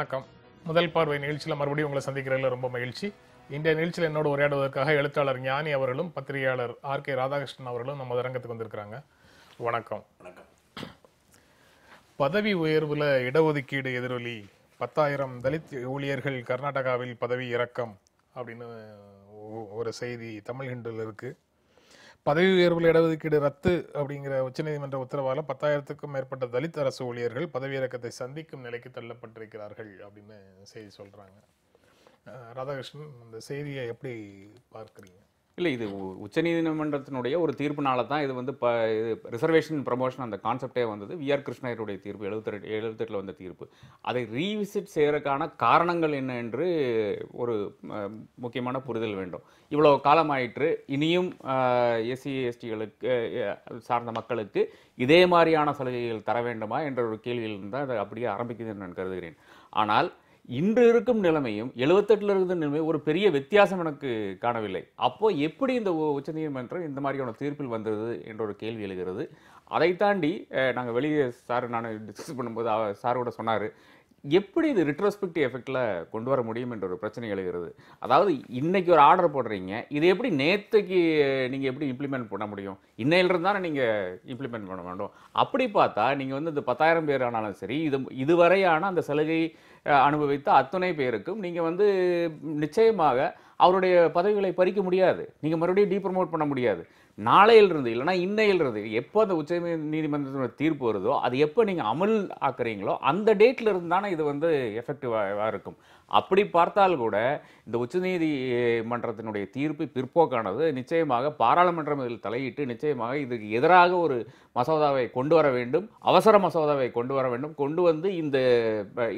வணக்கம் முதல் பார்வை நிகழ்ச்சியில் மறுபடியும் உங்களை சந்திக்கிறதுல ரொம்ப மகிழ்ச்சி இந்த நிகழ்ச்சியில் என்னோட உரையாடுவதற்காக எழுத்தாளர் ஞானி அவர்களும் பத்திரிகையாளர் ஆர் கே ராதாகிருஷ்ணன் அவர்களும் நம்ம அரங்கத்துக்கு வந்திருக்கிறாங்க வணக்கம் வணக்கம் பதவி உயர்வில் இடஒதுக்கீடு எதிரொலி பத்தாயிரம் தலித் ஊழியர்கள் கர்நாடகாவில் பதவி இறக்கம் அப்படின்னு ஒரு செய்தி தமிழ் ஹிண்டில் இருக்குது பதவி உயர்வில் இடஒதுக்கீடு ரத்து அப்படிங்கிற உச்சநீதிமன்ற உத்தரவால் பத்தாயிரத்துக்கும் மேற்பட்ட தலித் அரசு ஊழியர்கள் இறக்கத்தை சந்திக்கும் நிலைக்கு தள்ளப்பட்டிருக்கிறார்கள் அப்படின்னு செய்தி சொல்கிறாங்க ராதாகிருஷ்ணன் இந்த செய்தியை எப்படி பார்க்குறீங்க இல்லை இது உச்சநீதிமன்றத்தினுடைய ஒரு தீர்ப்புனால தான் இது வந்து இப்போ இது ரிசர்வேஷன் ப்ரமோஷன் அந்த கான்செப்டே வந்தது வி ஆர் கிருஷ்ணயருடைய தீர்ப்பு எழுபத்தெட்டு எழுபத்தெட்டில் வந்த தீர்ப்பு அதை ரீவிசிட் செய்கிறதுக்கான காரணங்கள் என்ன என்று ஒரு முக்கியமான புரிதல் வேண்டும் இவ்வளோ காலமாயிற்று இனியும் எஸ்சி எஸ்டிகளுக்கு சார்ந்த மக்களுக்கு இதே மாதிரியான சலுகைகள் தர வேண்டுமா என்ற ஒரு கேள்வியில் இருந்தால் அதை அப்படியே ஆரம்பிக்குது நான் கருதுகிறேன் ஆனால் இன்று இருக்கும் நிலைமையும் எழுபத்தெட்டில் இருக்கிற நிலைமை ஒரு பெரிய வித்தியாசம் எனக்கு காணவில்லை அப்போது எப்படி இந்த உச்சநீதிமன்றம் இந்த மாதிரியான தீர்ப்பில் வந்தது என்ற ஒரு கேள்வி எழுகிறது அதை தாண்டி நாங்கள் வெளியே சார் நான் டிஸ்கஸ் பண்ணும்போது சாரோட சொன்னார் எப்படி இது ரிட்ரோஸ்பெக்டிவ் எஃபெக்டில் கொண்டு வர முடியும் என்ற ஒரு பிரச்சனை எழுகிறது அதாவது இன்றைக்கி ஒரு ஆர்டர் போடுறீங்க இது எப்படி நேற்றுக்கு நீங்கள் எப்படி இம்ப்ளிமெண்ட் பண்ண முடியும் இன்னையிலிருந்து தானே நீங்கள் இம்ப்ளிமெண்ட் பண்ண வேண்டும் அப்படி பார்த்தா நீங்கள் வந்து இந்த பத்தாயிரம் பேர் ஆனாலும் சரி இது இதுவரையான அந்த சலுகை அனுபவித்த அத்துணை பேருக்கும் நீங்கள் வந்து நிச்சயமாக அவருடைய பதவிகளை பறிக்க முடியாது நீங்கள் மறுபடியும் டீப்ரமோட் பண்ண முடியாது நாளையிலிருந்து இல்லைனா இன்னையிலிருந்து எப்போ அந்த உச்ச நீதிமன்றத்தினுடைய தீர்ப்பு வருதோ அது எப்போ நீங்கள் அமல் ஆக்குறீங்களோ அந்த டேட்டில் இருந்து தானே இது வந்து எஃபெக்டிவாக இருக்கும் அப்படி பார்த்தால் கூட இந்த உச்சநீதிமன்றத்தினுடைய தீர்ப்பு பிற்போக்கானது நிச்சயமாக பாராளுமன்றம் இதில் தலையிட்டு நிச்சயமாக இதுக்கு எதிராக ஒரு மசோதாவை கொண்டு வர வேண்டும் அவசர மசோதாவை கொண்டு வர வேண்டும் கொண்டு வந்து இந்த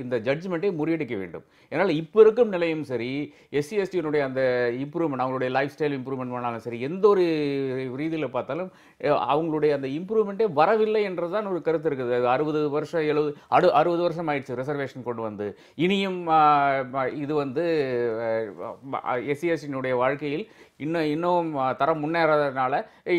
இந்த ஜட்ஜ்மெண்ட்டை முறியடிக்க வேண்டும் ஏன்னால் இப்போ இருக்கும் நிலையும் சரி எஸ்சி எஸ்டியினுடைய அந்த இம்ப்ரூவ்மெண்ட் அவங்களுடைய லைஃப் ஸ்டைல் இம்ப்ரூவ்மெண்ட் பண்ணாலும் சரி எந்த ஒரு ரீதியில் பார்த்தாலும் அவங்களுடைய அந்த இம்ப்ரூவ்மெண்ட்டே வரவில்லை என்றுதான் ஒரு கருத்து இருக்குது அறுபது வருஷம் எழுபது அடு அறுபது வருஷம் ஆயிடுச்சு ரிசர்வேஷன் கொண்டு வந்து இனியும் இது வந்து எஸ்சிஎஸ்டினுடைய வாழ்க்கையில் இன்னும் இன்னும் தரம் முன்னேறதுனால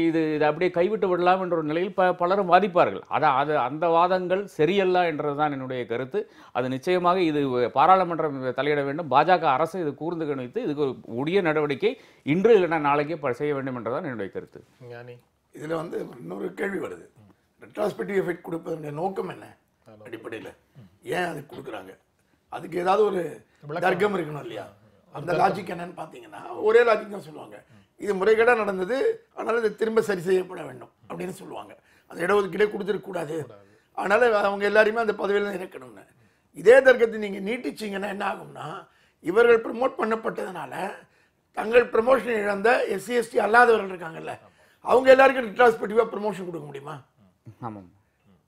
இது இதை அப்படியே கைவிட்டு விடலாம் என்ற ஒரு நிலையில் ப பலரும் வாதிப்பார்கள் அதான் அது அந்த வாதங்கள் சரியல்ல என்றது தான் என்னுடைய கருத்து அது நிச்சயமாக இது பாராளுமன்றம் தலையிட வேண்டும் பாஜக அரசு இது கூர்ந்து கணித்து இதுக்கு உரிய நடவடிக்கை இன்று இல்லைன்னா நாளைக்கே செய்ய வேண்டும் என்றுதான் என்னுடைய கருத்து இதில் வந்து இன்னொரு கேள்வி வருது ரெட்ராஸ்பெக்டிவ் எஃபெக்ட் கொடுப்பதனுடைய நோக்கம் என்ன அடிப்படையில் ஏன் அது கொடுக்குறாங்க அதுக்கு ஏதாவது ஒரு தர்க்கம் இருக்கணும் இல்லையா அந்த லாஜிக் என்னன்னு பார்த்தீங்கன்னா ஒரே லாஜிக் தான் சொல்லுவாங்க இது முறைகேடாக நடந்தது அதனால் இது திரும்ப சரி செய்யப்பட வேண்டும் அப்படின்னு சொல்லுவாங்க அந்த இடஒதுக்கீடே கொடுத்துருக்கக்கூடாது அதனால் அவங்க எல்லாருமே அந்த பதவியில் இருக்கணும்னு இதே தர்க்கத்தை நீங்கள் நீட்டிச்சிங்கன்னா என்ன ஆகும்னா இவர்கள் ப்ரமோட் பண்ணப்பட்டதுனால தங்கள் ப்ரமோஷன் இழந்த எஸ்சி எஸ்டி அல்லாதவர்கள் இருக்காங்கல்ல அவங்க எல்லாருக்கும் ரிட்ராஸ்பெக்டிவாக ப்ரமோஷன் கொடுக்க முடியுமா ஆமாம்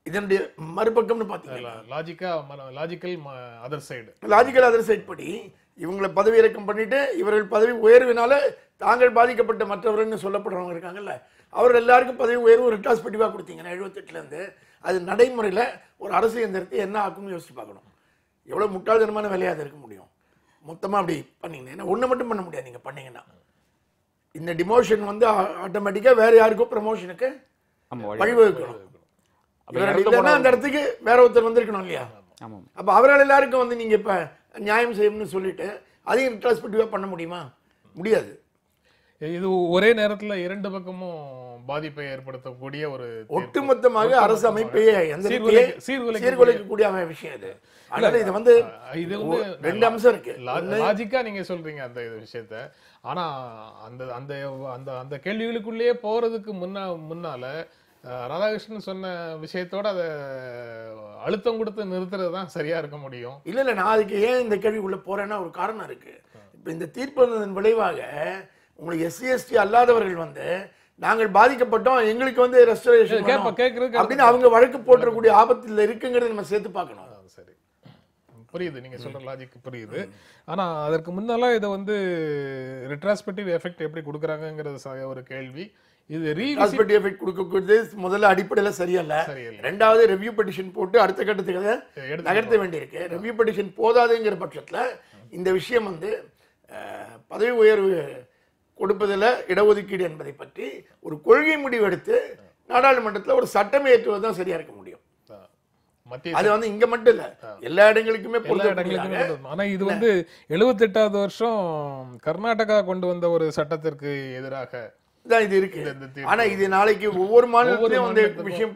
இதனுடைய மறுபக்கம்னு பார்த்தீங்கன்னா லாஜிக்கா logical other side logical other side படி இவங்களை பதவி இறக்கம் பண்ணிட்டு இவர்கள் பதவி உயர்வினால தாங்கள் பாதிக்கப்பட்ட மற்றவர்கள்னு சொல்லப்படுறவங்க இருக்காங்கல்ல அவர் எல்லாருக்கும் பதவி உயர்வு ஒரு ரெட்ராஸ்பெக்டிவாக கொடுத்தீங்கன்னா எழுபத்தெட்டுலேருந்து அது நடைமுறையில் ஒரு அரசு எந்திரத்தை என்ன ஆக்கும்னு யோசிச்சு பார்க்கணும் எவ்வளோ முட்டாள்தனமான வேலையாக இருக்க முடியும் மொத்தமாக அப்படி பண்ணிங்கன்னா ஏன்னா ஒன்று மட்டும் பண்ண முடியாது நீங்கள் பண்ணீங்கன்னா இந்த டிமோஷன் வந்து ஆட்டோமேட்டிக்காக வேறு யாருக்கோ ப்ரமோஷனுக்கு வழிவகுக்கணும் அந்த இடத்துக்கு வேற ஒருத்தர் வந்திருக்கணும் இல்லையா அப்ப அப்போ எல்லாருக்கும் வந்து நீங்க இப்ப நியாயம் செய்யணும்னு சொல்லிட்டு அதையும் ரெட்ராஸ்பெக்டிவாக பண்ண முடியுமா முடியாது இது ஒரே நேரத்துல இரண்டு பக்கமும் பாதிப்பை ஏற்படுத்தக்கூடிய ஒரு ஒட்டுமொத்தமாக அரசு அமைப்பையே சீர்குலைக்கக்கூடிய விஷயம் இது அதனால இது வந்து இது வந்து ரெண்டு அம்சம் இருக்கு லாஜிக்கா நீங்க சொல்றீங்க அந்த இது விஷயத்த ஆனா அந்த அந்த அந்த அந்த கேள்விகளுக்குள்ளேயே போறதுக்கு முன்னா முன்னால ராதாகிருஷ்ணன் சொன்ன விஷயத்தோட அதை அழுத்தம் கொடுத்து நிறுத்துறது தான் சரியா இருக்க முடியும் இல்லை இல்லை நான் அதுக்கு ஏன் இந்த கேள்வி உள்ள போறேன்னா ஒரு காரணம் இருக்கு இப்போ இந்த தீர்ப்பு வந்ததன் விளைவாக உங்களுக்கு எஸ்சி எஸ்டி அல்லாதவர்கள் வந்து நாங்கள் பாதிக்கப்பட்டோம் எங்களுக்கு வந்து ரெஸ்டரேஷன் அப்படின்னு அவங்க வழக்கு போட்டக்கூடிய ஆபத்தில் இருக்குங்கிறத நம்ம சேர்த்து பார்க்கணும் சரி புரியுது நீங்கள் சொல்கிற லாஜிக் புரியுது ஆனால் அதற்கு முன்னால இதை வந்து ரிட்ராஸ்பெக்டிவ் எஃபெக்ட் எப்படி கொடுக்குறாங்கங்கிறது ஒரு கேள்வி இது ரீகாஸ்பெட் எஃபெக்ட் கொடுக்கக்கூடியது முதல்ல அடிப்படையில் சரியல்ல ரெண்டாவது ரெவ்யூ பெட்டிஷன் போட்டு அடுத்த கட்டத்துக்கு நகர்த்த வேண்டியிருக்கு ரெவ்யூ பெட்டிஷன் போதாதுங்கிற பட்சத்தில் இந்த விஷயம் வந்து பதவி உயர்வு கொடுப்பதில் இடஒதுக்கீடு என்பதை பற்றி ஒரு கொள்கை முடிவு எடுத்து நாடாளுமன்றத்தில் ஒரு சட்டம் ஏற்றுவது தான் சரியாக இருக்க முடியும் அது வந்து இங்க மட்டும் இல்ல எல்லா இடங்களுக்குமே ஆனா இது வந்து எழுபத்தி எட்டாவது வருஷம் கர்நாடகா கொண்டு வந்த ஒரு சட்டத்திற்கு எதிராக தான் இது இருக்கு ஆனால் இது நாளைக்கு ஒவ்வொரு மாநிலத்திலையும் வந்து விஷயம்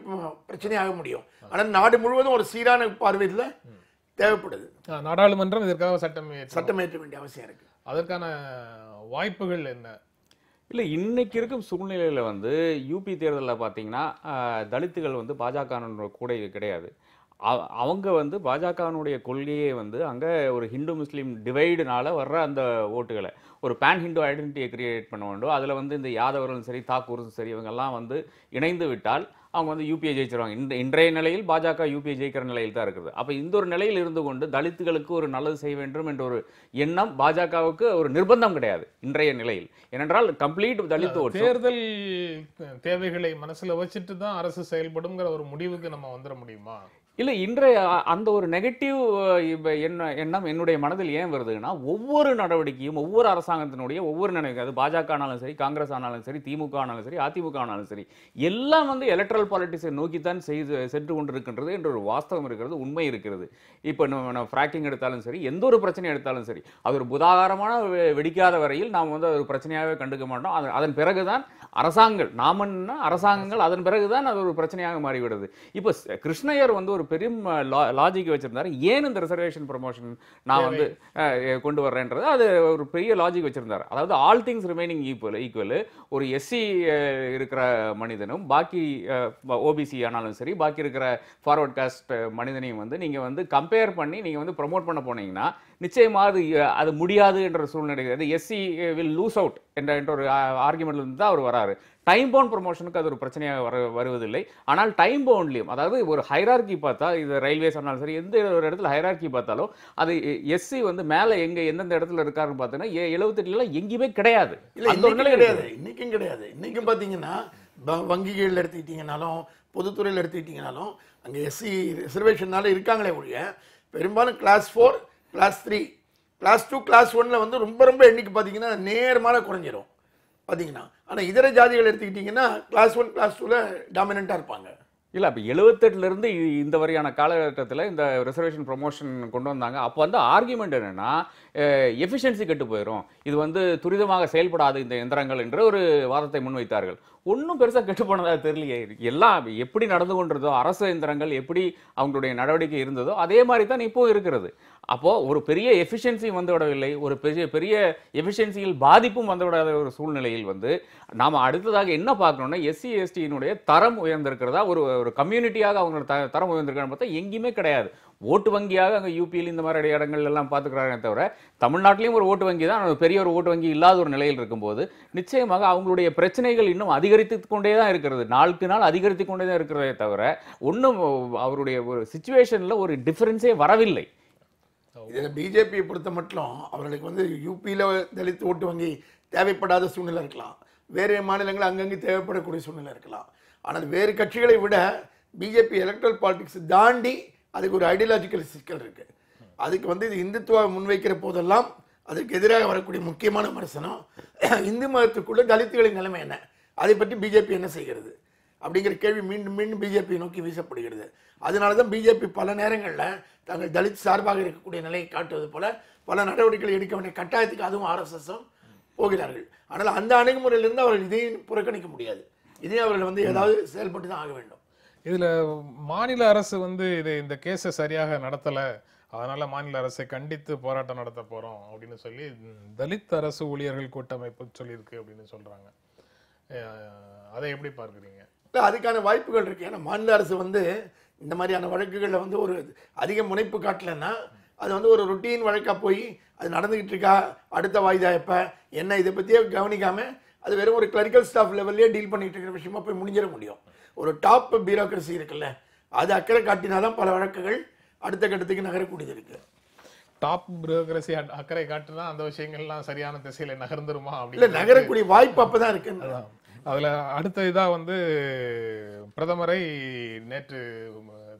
பிரச்சனையாக முடியும் ஆனால் நாடு முழுவதும் ஒரு சீரான பார்வையில் தேவைப்படுது நாடாளுமன்றம் இதற்காக சட்டம் சட்டமேற்ற வேண்டிய அவசியம் இருக்கு அதற்கான வாய்ப்புகள் என்ன இல்லை இன்னைக்கு இருக்கும் சூழ்நிலையில் வந்து யூபி தேர்தலில் பார்த்தீங்கன்னா தலித்துகள் வந்து பாஜக கூட கிடையாது அவங்க வந்து பாஜகனுடைய கொள்கையே வந்து அங்கே ஒரு ஹிந்து முஸ்லீம் டிவைடுனால வர்ற அந்த ஓட்டுகளை ஒரு பேன் ஹிண்டோ ஐடென்டிட்டியை கிரியேட் பண்ண வேண்டும் அதில் வந்து இந்த யாதவர்களும் சரி தாக்கூரும் சரி இவங்கெல்லாம் வந்து இணைந்து விட்டால் அவங்க வந்து யூபிஐ ஜெயிச்சிருவாங்க இந்த இன்றைய நிலையில் பாஜக யூபிஐ ஜெயிக்கிற நிலையில் தான் இருக்குது அப்போ இந்த ஒரு நிலையில் இருந்து கொண்டு தலித்துகளுக்கு ஒரு நல்லது செய்ய வேண்டும் என்ற ஒரு எண்ணம் பாஜகவுக்கு ஒரு நிர்பந்தம் கிடையாது இன்றைய நிலையில் ஏனென்றால் கம்ப்ளீட் தலித்து தேர்தல் தேவைகளை மனசில் வச்சுட்டு தான் அரசு செயல்படுங்கிற ஒரு முடிவுக்கு நம்ம வந்துட முடியுமா இல்லை இன்றைய அந்த ஒரு நெகட்டிவ் என்ன எண்ணம் என்னுடைய மனதில் ஏன் வருதுன்னா ஒவ்வொரு நடவடிக்கையும் ஒவ்வொரு அரசாங்கத்தினுடைய ஒவ்வொரு நினைவு அது பாஜக ஆனாலும் சரி காங்கிரஸ் ஆனாலும் சரி திமுக ஆனாலும் சரி அதிமுக ஆனாலும் சரி எல்லாம் வந்து எலக்ட்ரல் பாலிட்டிக்ஸை நோக்கித்தான் செய்து சென்று கொண்டிருக்கின்றது என்ற ஒரு வாஸ்தவம் இருக்கிறது உண்மை இருக்கிறது இப்போ நம்ம ஃப்ராக்கிங் எடுத்தாலும் சரி எந்த ஒரு பிரச்சனை எடுத்தாலும் சரி அது ஒரு புதாகாரமான வெடிக்காத வரையில் நாம் வந்து அது ஒரு பிரச்சனையாகவே கண்டுக்க மாட்டோம் அதன் பிறகு தான் அரசாங்கங்கள் நாமன்னா அரசாங்கங்கள் அதன் பிறகுதான் அது ஒரு பிரச்சனையாக மாறிவிடுது இப்போ கிருஷ்ணயர் வந்து ஒரு பெரும் லாஜிக் வச்சிருந்தாரு ஏன் இந்த ரிசர்வேஷன் ப்ரொமோஷன் நான் வந்து கொண்டு வர்றேன்றது அது ஒரு பெரிய லாஜிக் வச்சிருந்தார் அதாவது all things remaining equal equal ஒரு எஸ்சி இருக்கிற மனிதனும் பாக்கி ஓபிசி ஆனாலும் சரி பாக்கி இருக்கிற ஃபார்வர்ட் காஸ்ட் மனிதனையும் வந்து நீங்கள் வந்து கம்பேர் பண்ணி நீங்கள் வந்து ப்ரொமோட் பண்ண போனீங்கன்னா நிச்சயமாக அது அது முடியாது என்ற சூழ்நிலை அது எஸ்சி வில் லூஸ் அவுட் என்ற என்ற ஒரு இருந்து தான் அவர் வராரு டைம் பவுண்ட் ப்ரொமோஷனுக்கு அது ஒரு பிரச்சனையாக வர வருவதில்லை ஆனால் டைம் பவுண்ட்லேயும் அதாவது ஒரு ஹைரார்கி பார்த்தா இது ரயில்வேஸ் ஆனாலும் சரி எந்த ஒரு இடத்துல ஹைரார்கி பார்த்தாலும் அது எஸ்சி வந்து மேலே எங்கே எந்தெந்த இடத்துல இருக்காருன்னு பார்த்தீங்கன்னா எழுபத்தெட்டுலாம் எங்கேயுமே கிடையாது கிடையாது இன்றைக்கும் கிடையாது இன்றைக்கும் பார்த்தீங்கன்னா வங்கிகளில் எடுத்துக்கிட்டிங்கனாலும் பொதுத்துறையில் எடுத்துக்கிட்டிங்கனாலும் அங்கே எஸ்சி ரிசர்வேஷன்னால இருக்காங்களே ஒழிய பெரும்பாலும் class four class three class two class ஒன்ல வந்து ரொம்ப ரொம்ப எண்ணிக்கை பார்த்தீங்கன்னா நேர்மால குறைஞ்சிரும் பார்த்தீங்கன்னா ஆனால் இதர ஜாதிகள் எடுத்துக்கிட்டிங்கன்னா கிளாஸ் ஒன் கிளாஸ் டூவில் டாமினண்ட்டாக இருப்பாங்க இல்லை அப்போ எழுபத்தெட்டுலேருந்து இந்த வரையான காலகட்டத்தில் இந்த ரிசர்வேஷன் ப்ரொமோஷன் கொண்டு வந்தாங்க அப்போ வந்து ஆர்குமெண்ட் என்னென்னா எஃபிஷியன்சி கெட்டு போயிடும் இது வந்து துரிதமாக செயல்படாது இந்த எந்திரங்கள் என்ற ஒரு வாதத்தை முன்வைத்தார்கள் ஒன்றும் பெருசாக கெட்டு போனதாக தெரியலையே எல்லாம் எப்படி நடந்து கொண்டிருந்ததோ அரசு எந்திரங்கள் எப்படி அவங்களுடைய நடவடிக்கை இருந்ததோ அதே மாதிரி தான் இப்போ இருக்கிறது அப்போது ஒரு பெரிய எஃபிஷியன்சி வந்துவிடவில்லை ஒரு பெரிய பெரிய எஃபிஷியன்சியில் பாதிப்பும் வந்துவிடாத ஒரு சூழ்நிலையில் வந்து நாம் அடுத்ததாக என்ன பார்க்கணுன்னா எஸ்சி எஸ்டியினுடைய தரம் உயர்ந்திருக்கிறதா ஒரு ஒரு கம்யூனிட்டியாக அவங்களோட த தரம் உயர்ந்திருக்கான்னு பார்த்தா எங்கேயுமே கிடையாது ஓட்டு வங்கியாக அங்கே யூபியில் இந்த மாதிரி இடங்கள் எல்லாம் பார்த்துக்கிறாங்க தவிர தமிழ்நாட்டிலையும் ஒரு ஓட்டு வங்கி தான் பெரிய ஒரு ஓட்டு வங்கி இல்லாத ஒரு நிலையில் இருக்கும்போது நிச்சயமாக அவங்களுடைய பிரச்சனைகள் இன்னும் அதிகரித்து கொண்டே தான் இருக்கிறது நாளுக்கு நாள் அதிகரித்து கொண்டே தான் இருக்கிறதே தவிர ஒன்றும் அவருடைய ஒரு சுச்சுவேஷனில் ஒரு டிஃப்ரென்ஸே வரவில்லை இதில் பிஜேபியை பொறுத்த மட்டும் அவர்களுக்கு வந்து யூபியில் தலித்து ஓட்டு வங்கி தேவைப்படாத சூழ்நிலை இருக்கலாம் வேறு மாநிலங்கள் அங்கங்கே தேவைப்படக்கூடிய சூழ்நிலை இருக்கலாம் ஆனால் வேறு கட்சிகளை விட பிஜேபி எலக்ட்ரல் பாலிடிக்ஸ் தாண்டி அதுக்கு ஒரு ஐடியாலஜிக்கல் சிக்கல் இருக்குது அதுக்கு வந்து இது இந்துத்துவ முன்வைக்கிற போதெல்லாம் அதுக்கு எதிராக வரக்கூடிய முக்கியமான விமர்சனம் இந்து மதத்துக்குள்ள தலித்துகளின் நிலைமை என்ன அதை பற்றி பிஜேபி என்ன செய்கிறது அப்படிங்கிற கேள்வி மீண்டும் மீண்டும் பிஜேபி நோக்கி வீசப்படுகிறது அதனால தான் பிஜேபி பல நேரங்களில் தங்கள் தலித் சார்பாக இருக்கக்கூடிய நிலையை காட்டுவது போல பல நடவடிக்கைகள் எடுக்க வேண்டிய கட்டாயத்துக்கு அதுவும் ஆர்எஸ்எஸும் போகிறார்கள் ஆனால் அந்த அணுகுமுறையிலிருந்து அவர்கள் இதையும் புறக்கணிக்க முடியாது இதையும் அவர்கள் வந்து ஏதாவது செயல்பட்டு தான் ஆக வேண்டும் இதில் மாநில அரசு வந்து இது இந்த கேஸை சரியாக நடத்தலை அதனால் மாநில அரசை கண்டித்து போராட்டம் நடத்த போகிறோம் அப்படின்னு சொல்லி தலித் அரசு ஊழியர்கள் கூட்டமைப்பு சொல்லியிருக்கு அப்படின்னு சொல்கிறாங்க அதை எப்படி பார்க்குறீங்க இல்லை அதுக்கான வாய்ப்புகள் இருக்குது ஏன்னா மாநில அரசு வந்து இந்த மாதிரியான வழக்குகளில் வந்து ஒரு அதிக முனைப்பு காட்டலைன்னா அது வந்து ஒரு ருட்டீன் வழக்காக போய் அது நடந்துக்கிட்டு இருக்கா அடுத்த வாய்தா எப்போ என்ன இதை பற்றியே கவனிக்காமல் அது வெறும் ஒரு கிளரிக்கல் ஸ்டாஃப் லெவல்லே டீல் பண்ணிகிட்டு இருக்கிற விஷயமா போய் முடிஞ்சிட முடியும் ஒரு டாப் பியூரோக்ரஸி இருக்குல்ல அது அக்கறை காட்டினாதான் பல வழக்குகள் அடுத்த கட்டத்துக்கு நகரக்கூடியது இருக்குது டாப் பியூரோக்ரஸி அக்கறை காட்டுனா அந்த விஷயங்கள்லாம் சரியான திசையில் நகர்ந்துருமா அப்படி இல்லை நகரக்கூடிய வாய்ப்பு அப்போ தான் இருக்குன்னு அதில் அடுத்த இதாக வந்து பிரதமரை நேற்று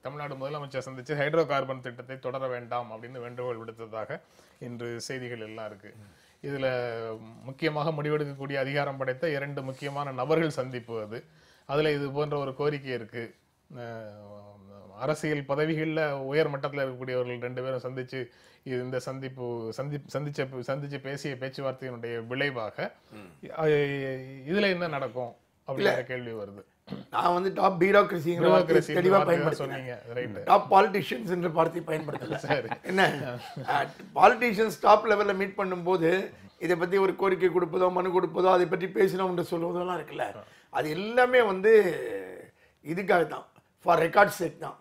தமிழ்நாடு முதலமைச்சர் சந்தித்து ஹைட்ரோ கார்பன் திட்டத்தை தொடர வேண்டாம் அப்படின்னு வேண்டுகோள் விடுத்ததாக இன்று செய்திகள் எல்லாம் இருக்குது இதில் முக்கியமாக முடிவெடுக்கக்கூடிய அதிகாரம் படைத்த இரண்டு முக்கியமான நபர்கள் சந்திப்பு அது அதில் இது போன்ற ஒரு கோரிக்கை இருக்குது அரசியல் பதவிகளில் உயர் மட்டத்தில் இருக்கக்கூடியவர்கள் ரெண்டு பேரும் சந்தித்து இது இந்த சந்திப்பு சந்தி சந்திச்ச சந்திச்சு பேசிய பேச்சுவார்த்தையினுடைய விளைவாக இதுல என்ன நடக்கும் அப்படிங்கிற கேள்வி வருது நான் வந்து டாப் பியூரோக்ரஸிங்கிற தெளிவாக பயன்படுத்தினேன் டாப் பாலிட்டிஷியன்ஸ் என்று பார்த்து பயன்படுத்தல என்ன பாலிட்டிஷியன்ஸ் டாப் லெவலில் மீட் பண்ணும்போது இதை பற்றி ஒரு கோரிக்கை கொடுப்பதோ மனு கொடுப்பதோ அதை பற்றி பேசினோம்ன்ற சொல்வதெல்லாம் இருக்குல்ல அது எல்லாமே வந்து இதுக்காக தான் ஃபார் ரெக்கார்ட் செட் தான்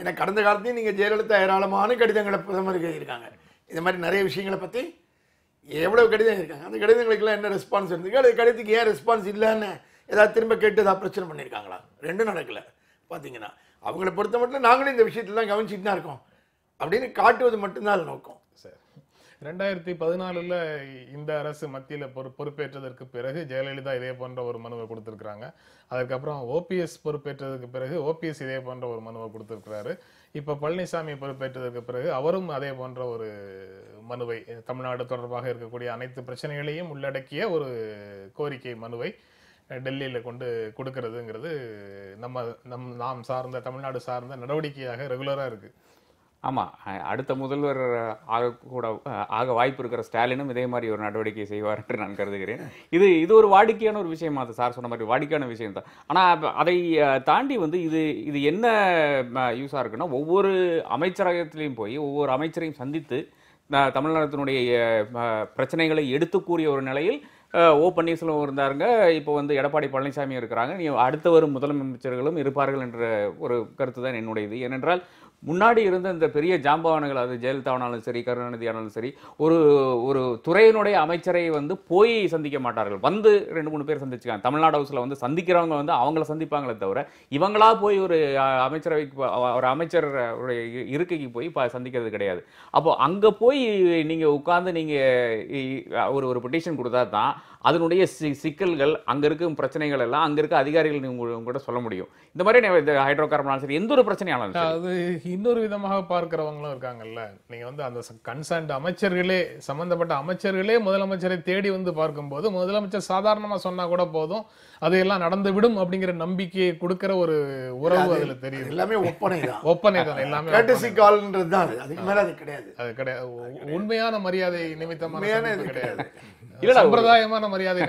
ஏன்னா கடந்த காலத்தையும் நீங்கள் ஜெயலலிதா ஏராளமான கடிதங்களை பிரதமர் எழுதியிருக்காங்க இந்த மாதிரி நிறைய விஷயங்களை பற்றி எவ்வளோ கடிதம் இருக்காங்க அந்த கடிதங்களுக்கெல்லாம் என்ன ரெஸ்பான்ஸ் இருந்துருக்கு அது கடிதத்துக்கு ஏன் ரெஸ்பான்ஸ் இல்லைன்னு ஏதாவது திரும்ப கேட்டு ஏதாவது பிரச்சனை பண்ணியிருக்காங்களா ரெண்டும் நடக்கலை பார்த்தீங்கன்னா அவங்கள பொறுத்த மட்டும் நாங்களும் இந்த விஷயத்தில் தான் தான் இருக்கோம் அப்படின்னு காட்டுவது மட்டும்தான் அது நோக்கம் சார் ரெண்டாயிரத்தி பதினாலில் இந்த அரசு மத்தியில் பொறு பொறுப்பேற்றதற்கு பிறகு ஜெயலலிதா இதே போன்ற ஒரு மனுவை கொடுத்துருக்குறாங்க அதுக்கப்புறம் ஓபிஎஸ் பொறுப்பேற்றதுக்கு பிறகு ஓபிஎஸ் இதே போன்ற ஒரு மனுவை கொடுத்துருக்கிறாரு இப்போ பழனிசாமி பொறுப்பேற்றதற்கு பிறகு அவரும் அதே போன்ற ஒரு மனுவை தமிழ்நாடு தொடர்பாக இருக்கக்கூடிய அனைத்து பிரச்சனைகளையும் உள்ளடக்கிய ஒரு கோரிக்கை மனுவை டெல்லியில் கொண்டு கொடுக்கறதுங்கிறது நம்ம நம் நாம் சார்ந்த தமிழ்நாடு சார்ந்த நடவடிக்கையாக ரெகுலராக இருக்குது ஆமாம் அடுத்த முதல்வர் ஆகக்கூட ஆக வாய்ப்பு இருக்கிற ஸ்டாலினும் இதே மாதிரி ஒரு நடவடிக்கை செய்வார் என்று நான் கருதுகிறேன் இது இது ஒரு வாடிக்கையான ஒரு விஷயமா அது சார் சொன்ன மாதிரி வாடிக்கையான விஷயம் தான் ஆனால் அதை தாண்டி வந்து இது இது என்ன யூஸாக இருக்குன்னா ஒவ்வொரு அமைச்சரகத்திலையும் போய் ஒவ்வொரு அமைச்சரையும் சந்தித்து தமிழ்நாட்டினுடைய பிரச்சனைகளை எடுத்து கூறிய ஒரு நிலையில் ஓ பன்னீர்செல்வம் இருந்தாருங்க இப்போ வந்து எடப்பாடி பழனிசாமி இருக்கிறாங்க நீ அடுத்த வரும் முதலமைச்சர்களும் இருப்பார்கள் என்ற ஒரு கருத்து தான் என்னுடையது ஏனென்றால் முன்னாடி இருந்த இந்த பெரிய ஜாம்பவான்கள் அது ஜெயலலிதா ஆனாலும் சரி கருணாநிதி ஆனாலும் சரி ஒரு ஒரு துறையினுடைய அமைச்சரை வந்து போய் சந்திக்க மாட்டார்கள் வந்து ரெண்டு மூணு பேர் சந்திச்சுக்காங்க தமிழ்நாடு ஹவுஸில் வந்து சந்திக்கிறவங்க வந்து அவங்கள சந்திப்பாங்களே தவிர இவங்களா போய் ஒரு அமைச்சரவைக்கு ஒரு அமைச்சருடைய இருக்கைக்கு போய் சந்திக்கிறது கிடையாது அப்போ அங்கே போய் நீங்கள் உட்காந்து நீங்கள் ஒரு ஒரு பெட்டிஷன் கொடுத்தா தான் அதனுடைய சி சிக்கல்கள் அங்கே இருக்கும் பிரச்சனைகள் எல்லாம் அங்கே இருக்க அதிகாரிகள் நீங்கள் சொல்ல முடியும் இந்த மாதிரி இந்த ஹைட்ரோ கார்பன் சரி எந்த ஒரு பிரச்சனையாலும் அது இன்னொரு விதமாக பார்க்குறவங்களும் இருக்காங்கல்ல நீங்கள் வந்து அந்த கன்சர்ன்ட் அமைச்சர்களே சம்மந்தப்பட்ட அமைச்சர்களே முதலமைச்சரை தேடி வந்து பார்க்கும்போது முதலமைச்சர் சாதாரணமாக சொன்னால் கூட போதும் அதையெல்லாம் நடந்துவிடும் அப்படிங்கிற நம்பிக்கையை கொடுக்குற ஒரு உறவு அதில் தெரியும் எல்லாமே ஒப்பனை தான் ஒப்பனை தான் எல்லாமே கேட்டசி கால்ன்றது தான் அதுக்கு மேலே அது கிடையாது அது கிடையாது உண்மையான மரியாதை நிமித்தமான கிடையாது சம்பிரதாயமான மரியாதை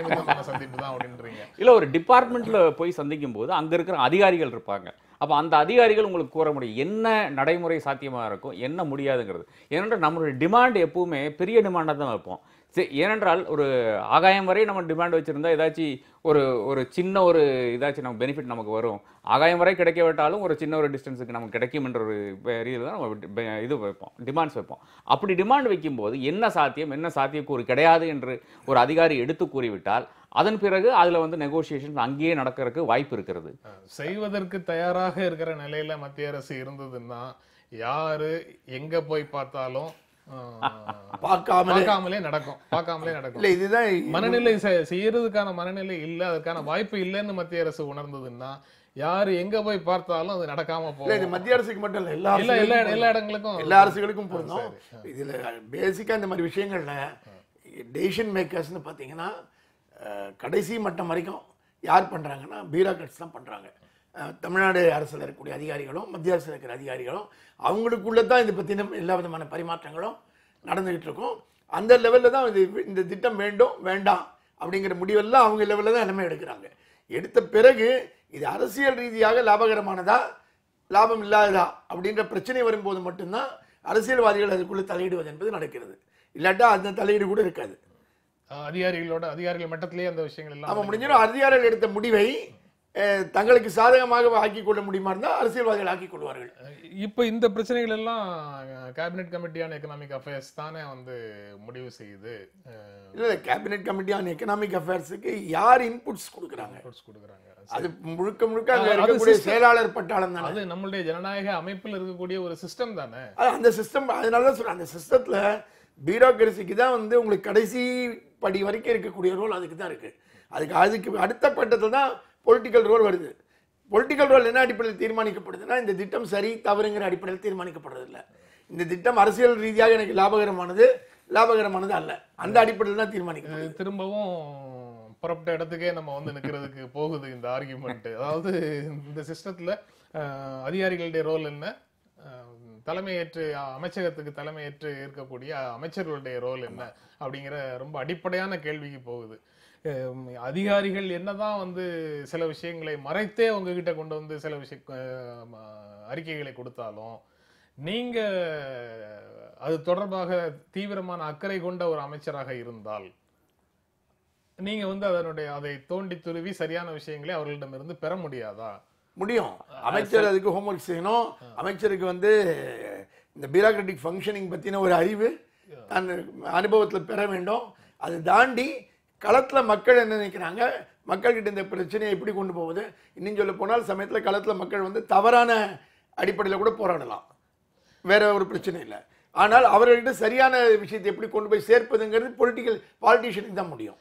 சந்திப்பு தான் அப்படின்றீங்க இல்லை ஒரு டிபார்ட்மெண்ட்டில் போய் சந்திக்கும் போது அங்கே இருக்கிற அதிகாரிகள் இருப்பாங்க அப்போ அந்த அதிகாரிகள் உங்களுக்கு கூற முடியும் என்ன நடைமுறை சாத்தியமாக இருக்கும் என்ன முடியாதுங்கிறது ஏனென்றால் நம்மளுடைய டிமாண்ட் எப்பவுமே பெரிய டிமாண்டாக தான் வைப்போம் சரி ஏனென்றால் ஒரு ஆகாயம் வரை நம்ம டிமாண்ட் வச்சுருந்தா ஏதாச்சும் ஒரு ஒரு சின்ன ஒரு இதாச்சும் நம்ம பெனிஃபிட் நமக்கு வரும் ஆகாயம் வரை கிடைக்க விட்டாலும் ஒரு சின்ன ஒரு டிஸ்டன்ஸுக்கு நமக்கு கிடைக்கும் என்ற ஒரு ரீதியில் தான் நம்ம இது வைப்போம் டிமாண்ட்ஸ் வைப்போம் அப்படி டிமாண்ட் வைக்கும்போது என்ன சாத்தியம் என்ன சாத்தியக்கூறு கிடையாது என்று ஒரு அதிகாரி எடுத்து கூறிவிட்டால் அதன் பிறகு அதில் வந்து நெகோசியேஷன் அங்கேயே நடக்கிறதுக்கு வாய்ப்பு இருக்கிறது செய்வதற்கு தயாராக இருக்கிற நிலையில் மத்திய அரசு இருந்ததுன்னா யார் எங்கே போய் பார்த்தாலும் பார்க்காமலே நடக்கும் பார்க்காமலே நடக்கும் இல்ல இதுதான் மனநிலை செய்யறதுக்கான மனநிலை இல்ல அதுக்கான வாய்ப்பு இல்லைன்னு மத்திய அரசு உணர்ந்ததுன்னா யார் எங்க போய் பார்த்தாலும் அது நடக்காம போகும் இது மத்திய அரசுக்கு மட்டும் இல்ல எல்லா எல்லா எல்லா இடங்களுக்கும் எல்லா அரசுகளுக்கும் பொருந்தும் இதுல பேசிக்கா இந்த மாதிரி விஷயங்கள்ல டெசிஷன் மேக்கர்ஸ்னு பார்த்தீங்கன்னா கடைசி மட்டம் வரைக்கும் யார் பண்ணுறாங்கன்னா பியூரோக்ராட்ஸ் தான் பண்ணுறாங்க தமிழ்நாடு அரசில் இருக்கக்கூடிய அதிகாரிகளும் மத்திய அரசில் இருக்கிற அதிகாரிகளும் அவங்களுக்குள்ளே தான் இது பற்றின எல்லா விதமான பரிமாற்றங்களும் நடந்துக்கிட்டு இருக்கும் அந்த லெவலில் தான் இது இந்த திட்டம் வேண்டும் வேண்டாம் அப்படிங்கிற முடிவெல்லாம் அவங்க லெவலில் தான் எல்லாமே எடுக்கிறாங்க எடுத்த பிறகு இது அரசியல் ரீதியாக லாபகரமானதா லாபம் இல்லாததா அப்படின்ற பிரச்சனை வரும்போது மட்டும்தான் அரசியல்வாதிகள் அதுக்குள்ளே தலையிடுவது என்பது நடக்கிறது இல்லாட்டா அந்த தலையீடு கூட இருக்காது அதிகாரிகளோட அதிகாரிகள் மட்டத்திலேயே அந்த விஷயங்கள் ஆமாம் முடிஞ்சிடும் அதிகாரிகள் எடுத்த முடிவை தங்களுக்கு சாதகமாக ஆக்கி கொள்ள முடியுமா இருந்தால் அரசியல்வாதிகள் ஆக்கி கொள்வார்கள் இப்போ இந்த பிரச்சனைகள் எல்லாம் cabinet committee on economic affairs தானே வந்து முடிவு செய்யுது இல்லை கேபினெட் கமிட்டி ஆன் எக்கனாமிக் அஃபேர்ஸுக்கு யார் இன்புட்ஸ் கொடுக்குறாங்க இன்புட்ஸ் கொடுக்குறாங்க அது முழுக்க முழுக்க அங்க இருக்கக்கூடிய செயலாளர் பட்டாளம் தான் அது நம்மளுடைய ஜனநாயக அமைப்பில் இருக்கக்கூடிய ஒரு சிஸ்டம் தானே அந்த சிஸ்டம் அதனால தான் சொல்கிறேன் அந்த சிஸ்டத்தில் பியூரோக்ரஸிக்கு தான் வந்து உங்களுக்கு கடைசி படி வரைக்கும் இருக்கக்கூடிய ரோல் அதுக்கு தான் இருக்குது அதுக்கு அதுக்கு அடுத்த பட்டத்தில் தான் பொலிட்டிக்கல் ரோல் வருது பொலிட்டிக்கல் ரோல் என்ன அடிப்படையில் தீர்மானிக்கப்படுதுன்னா இந்த திட்டம் சரி தவறுங்கிற அடிப்படையில் தீர்மானிக்கப்படுறதில்ல இந்த திட்டம் அரசியல் ரீதியாக எனக்கு லாபகரமானது லாபகரமானது அல்ல அந்த அடிப்படையில் தான் தீர்மானிக்கிறது திரும்பவும் புறப்பட்ட இடத்துக்கே நம்ம வந்து நிற்கிறதுக்கு போகுது இந்த ஆர்கியூமெண்ட் அதாவது இந்த சிஸ்டத்தில் அதிகாரிகளுடைய ரோல் என்ன தலைமையேற்று அமைச்சகத்துக்கு தலைமையேற்று இருக்கக்கூடிய அமைச்சர்களுடைய ரோல் என்ன அப்படிங்கிற ரொம்ப அடிப்படையான கேள்விக்கு போகுது அதிகாரிகள் என்னதான் வந்து சில விஷயங்களை மறைத்தே உங்ககிட்ட கொண்டு வந்து சில விஷய அறிக்கைகளை கொடுத்தாலும் நீங்கள் அது தொடர்பாக தீவிரமான அக்கறை கொண்ட ஒரு அமைச்சராக இருந்தால் நீங்கள் வந்து அதனுடைய அதை தோண்டி துருவி சரியான விஷயங்களை அவர்களிடமிருந்து பெற முடியாதா முடியும் அமைச்சர் அதுக்கு ஹோம்ஒர்க் செய்யணும் அமைச்சருக்கு வந்து இந்த பியூரோக்ராட்டிக் ஃபங்க்ஷனிங் பற்றின ஒரு அறிவு அந்த அனுபவத்தில் பெற வேண்டும் அதை தாண்டி களத்தில் மக்கள் என்ன நினைக்கிறாங்க மக்கள்கிட்ட இந்த பிரச்சனையை எப்படி கொண்டு போவது இன்னும் சொல்ல போனால் சமயத்தில் களத்தில் மக்கள் வந்து தவறான அடிப்படையில் கூட போராடலாம் வேற ஒரு பிரச்சனை இல்லை ஆனால் அவர்கள்ட்ட சரியான விஷயத்தை எப்படி கொண்டு போய் சேர்ப்பதுங்கிறது பொலிட்டிக்கல் பாலிட்டிஷியனுக்கு தான் முடியும்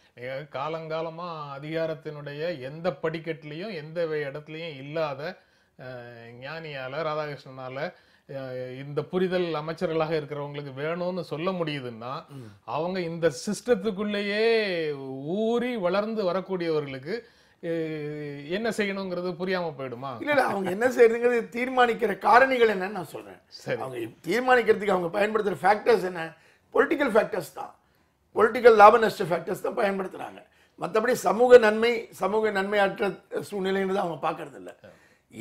காலங்காலமாக அதிகாரத்தினுடைய எந்த படிக்கட்டுலையும் எந்த இடத்துலையும் இல்லாத ஞானியால் ராதாகிருஷ்ணனால் இந்த புரிதல் அமைச்சர்களாக இருக்கிறவங்களுக்கு வேணும்னு சொல்ல முடியுதுன்னா அவங்க இந்த சிஸ்டத்துக்குள்ளேயே ஊறி வளர்ந்து வரக்கூடியவர்களுக்கு என்ன செய்யணுங்கிறது புரியாம போயிடுமா இல்ல அவங்க என்ன செய்யறதுங்கிறது தீர்மானிக்கிற காரணிகள் என்னன்னு நான் சொல்றேன் அவங்க தீர்மானிக்கிறதுக்கு அவங்க பயன்படுத்துற ஃபேக்டர்ஸ் என்ன பொலிட்டிக்கல் ஃபேக்டர்ஸ் தான் பொலிட்டிக்கல் லாப நஷ்ட ஃபேக்டர்ஸ் தான் பயன்படுத்துறாங்க மற்றபடி சமூக நன்மை சமூக நன்மையாற்ற சூழ்நிலைன்னு தான் அவங்க பார்க்கறது இல்லை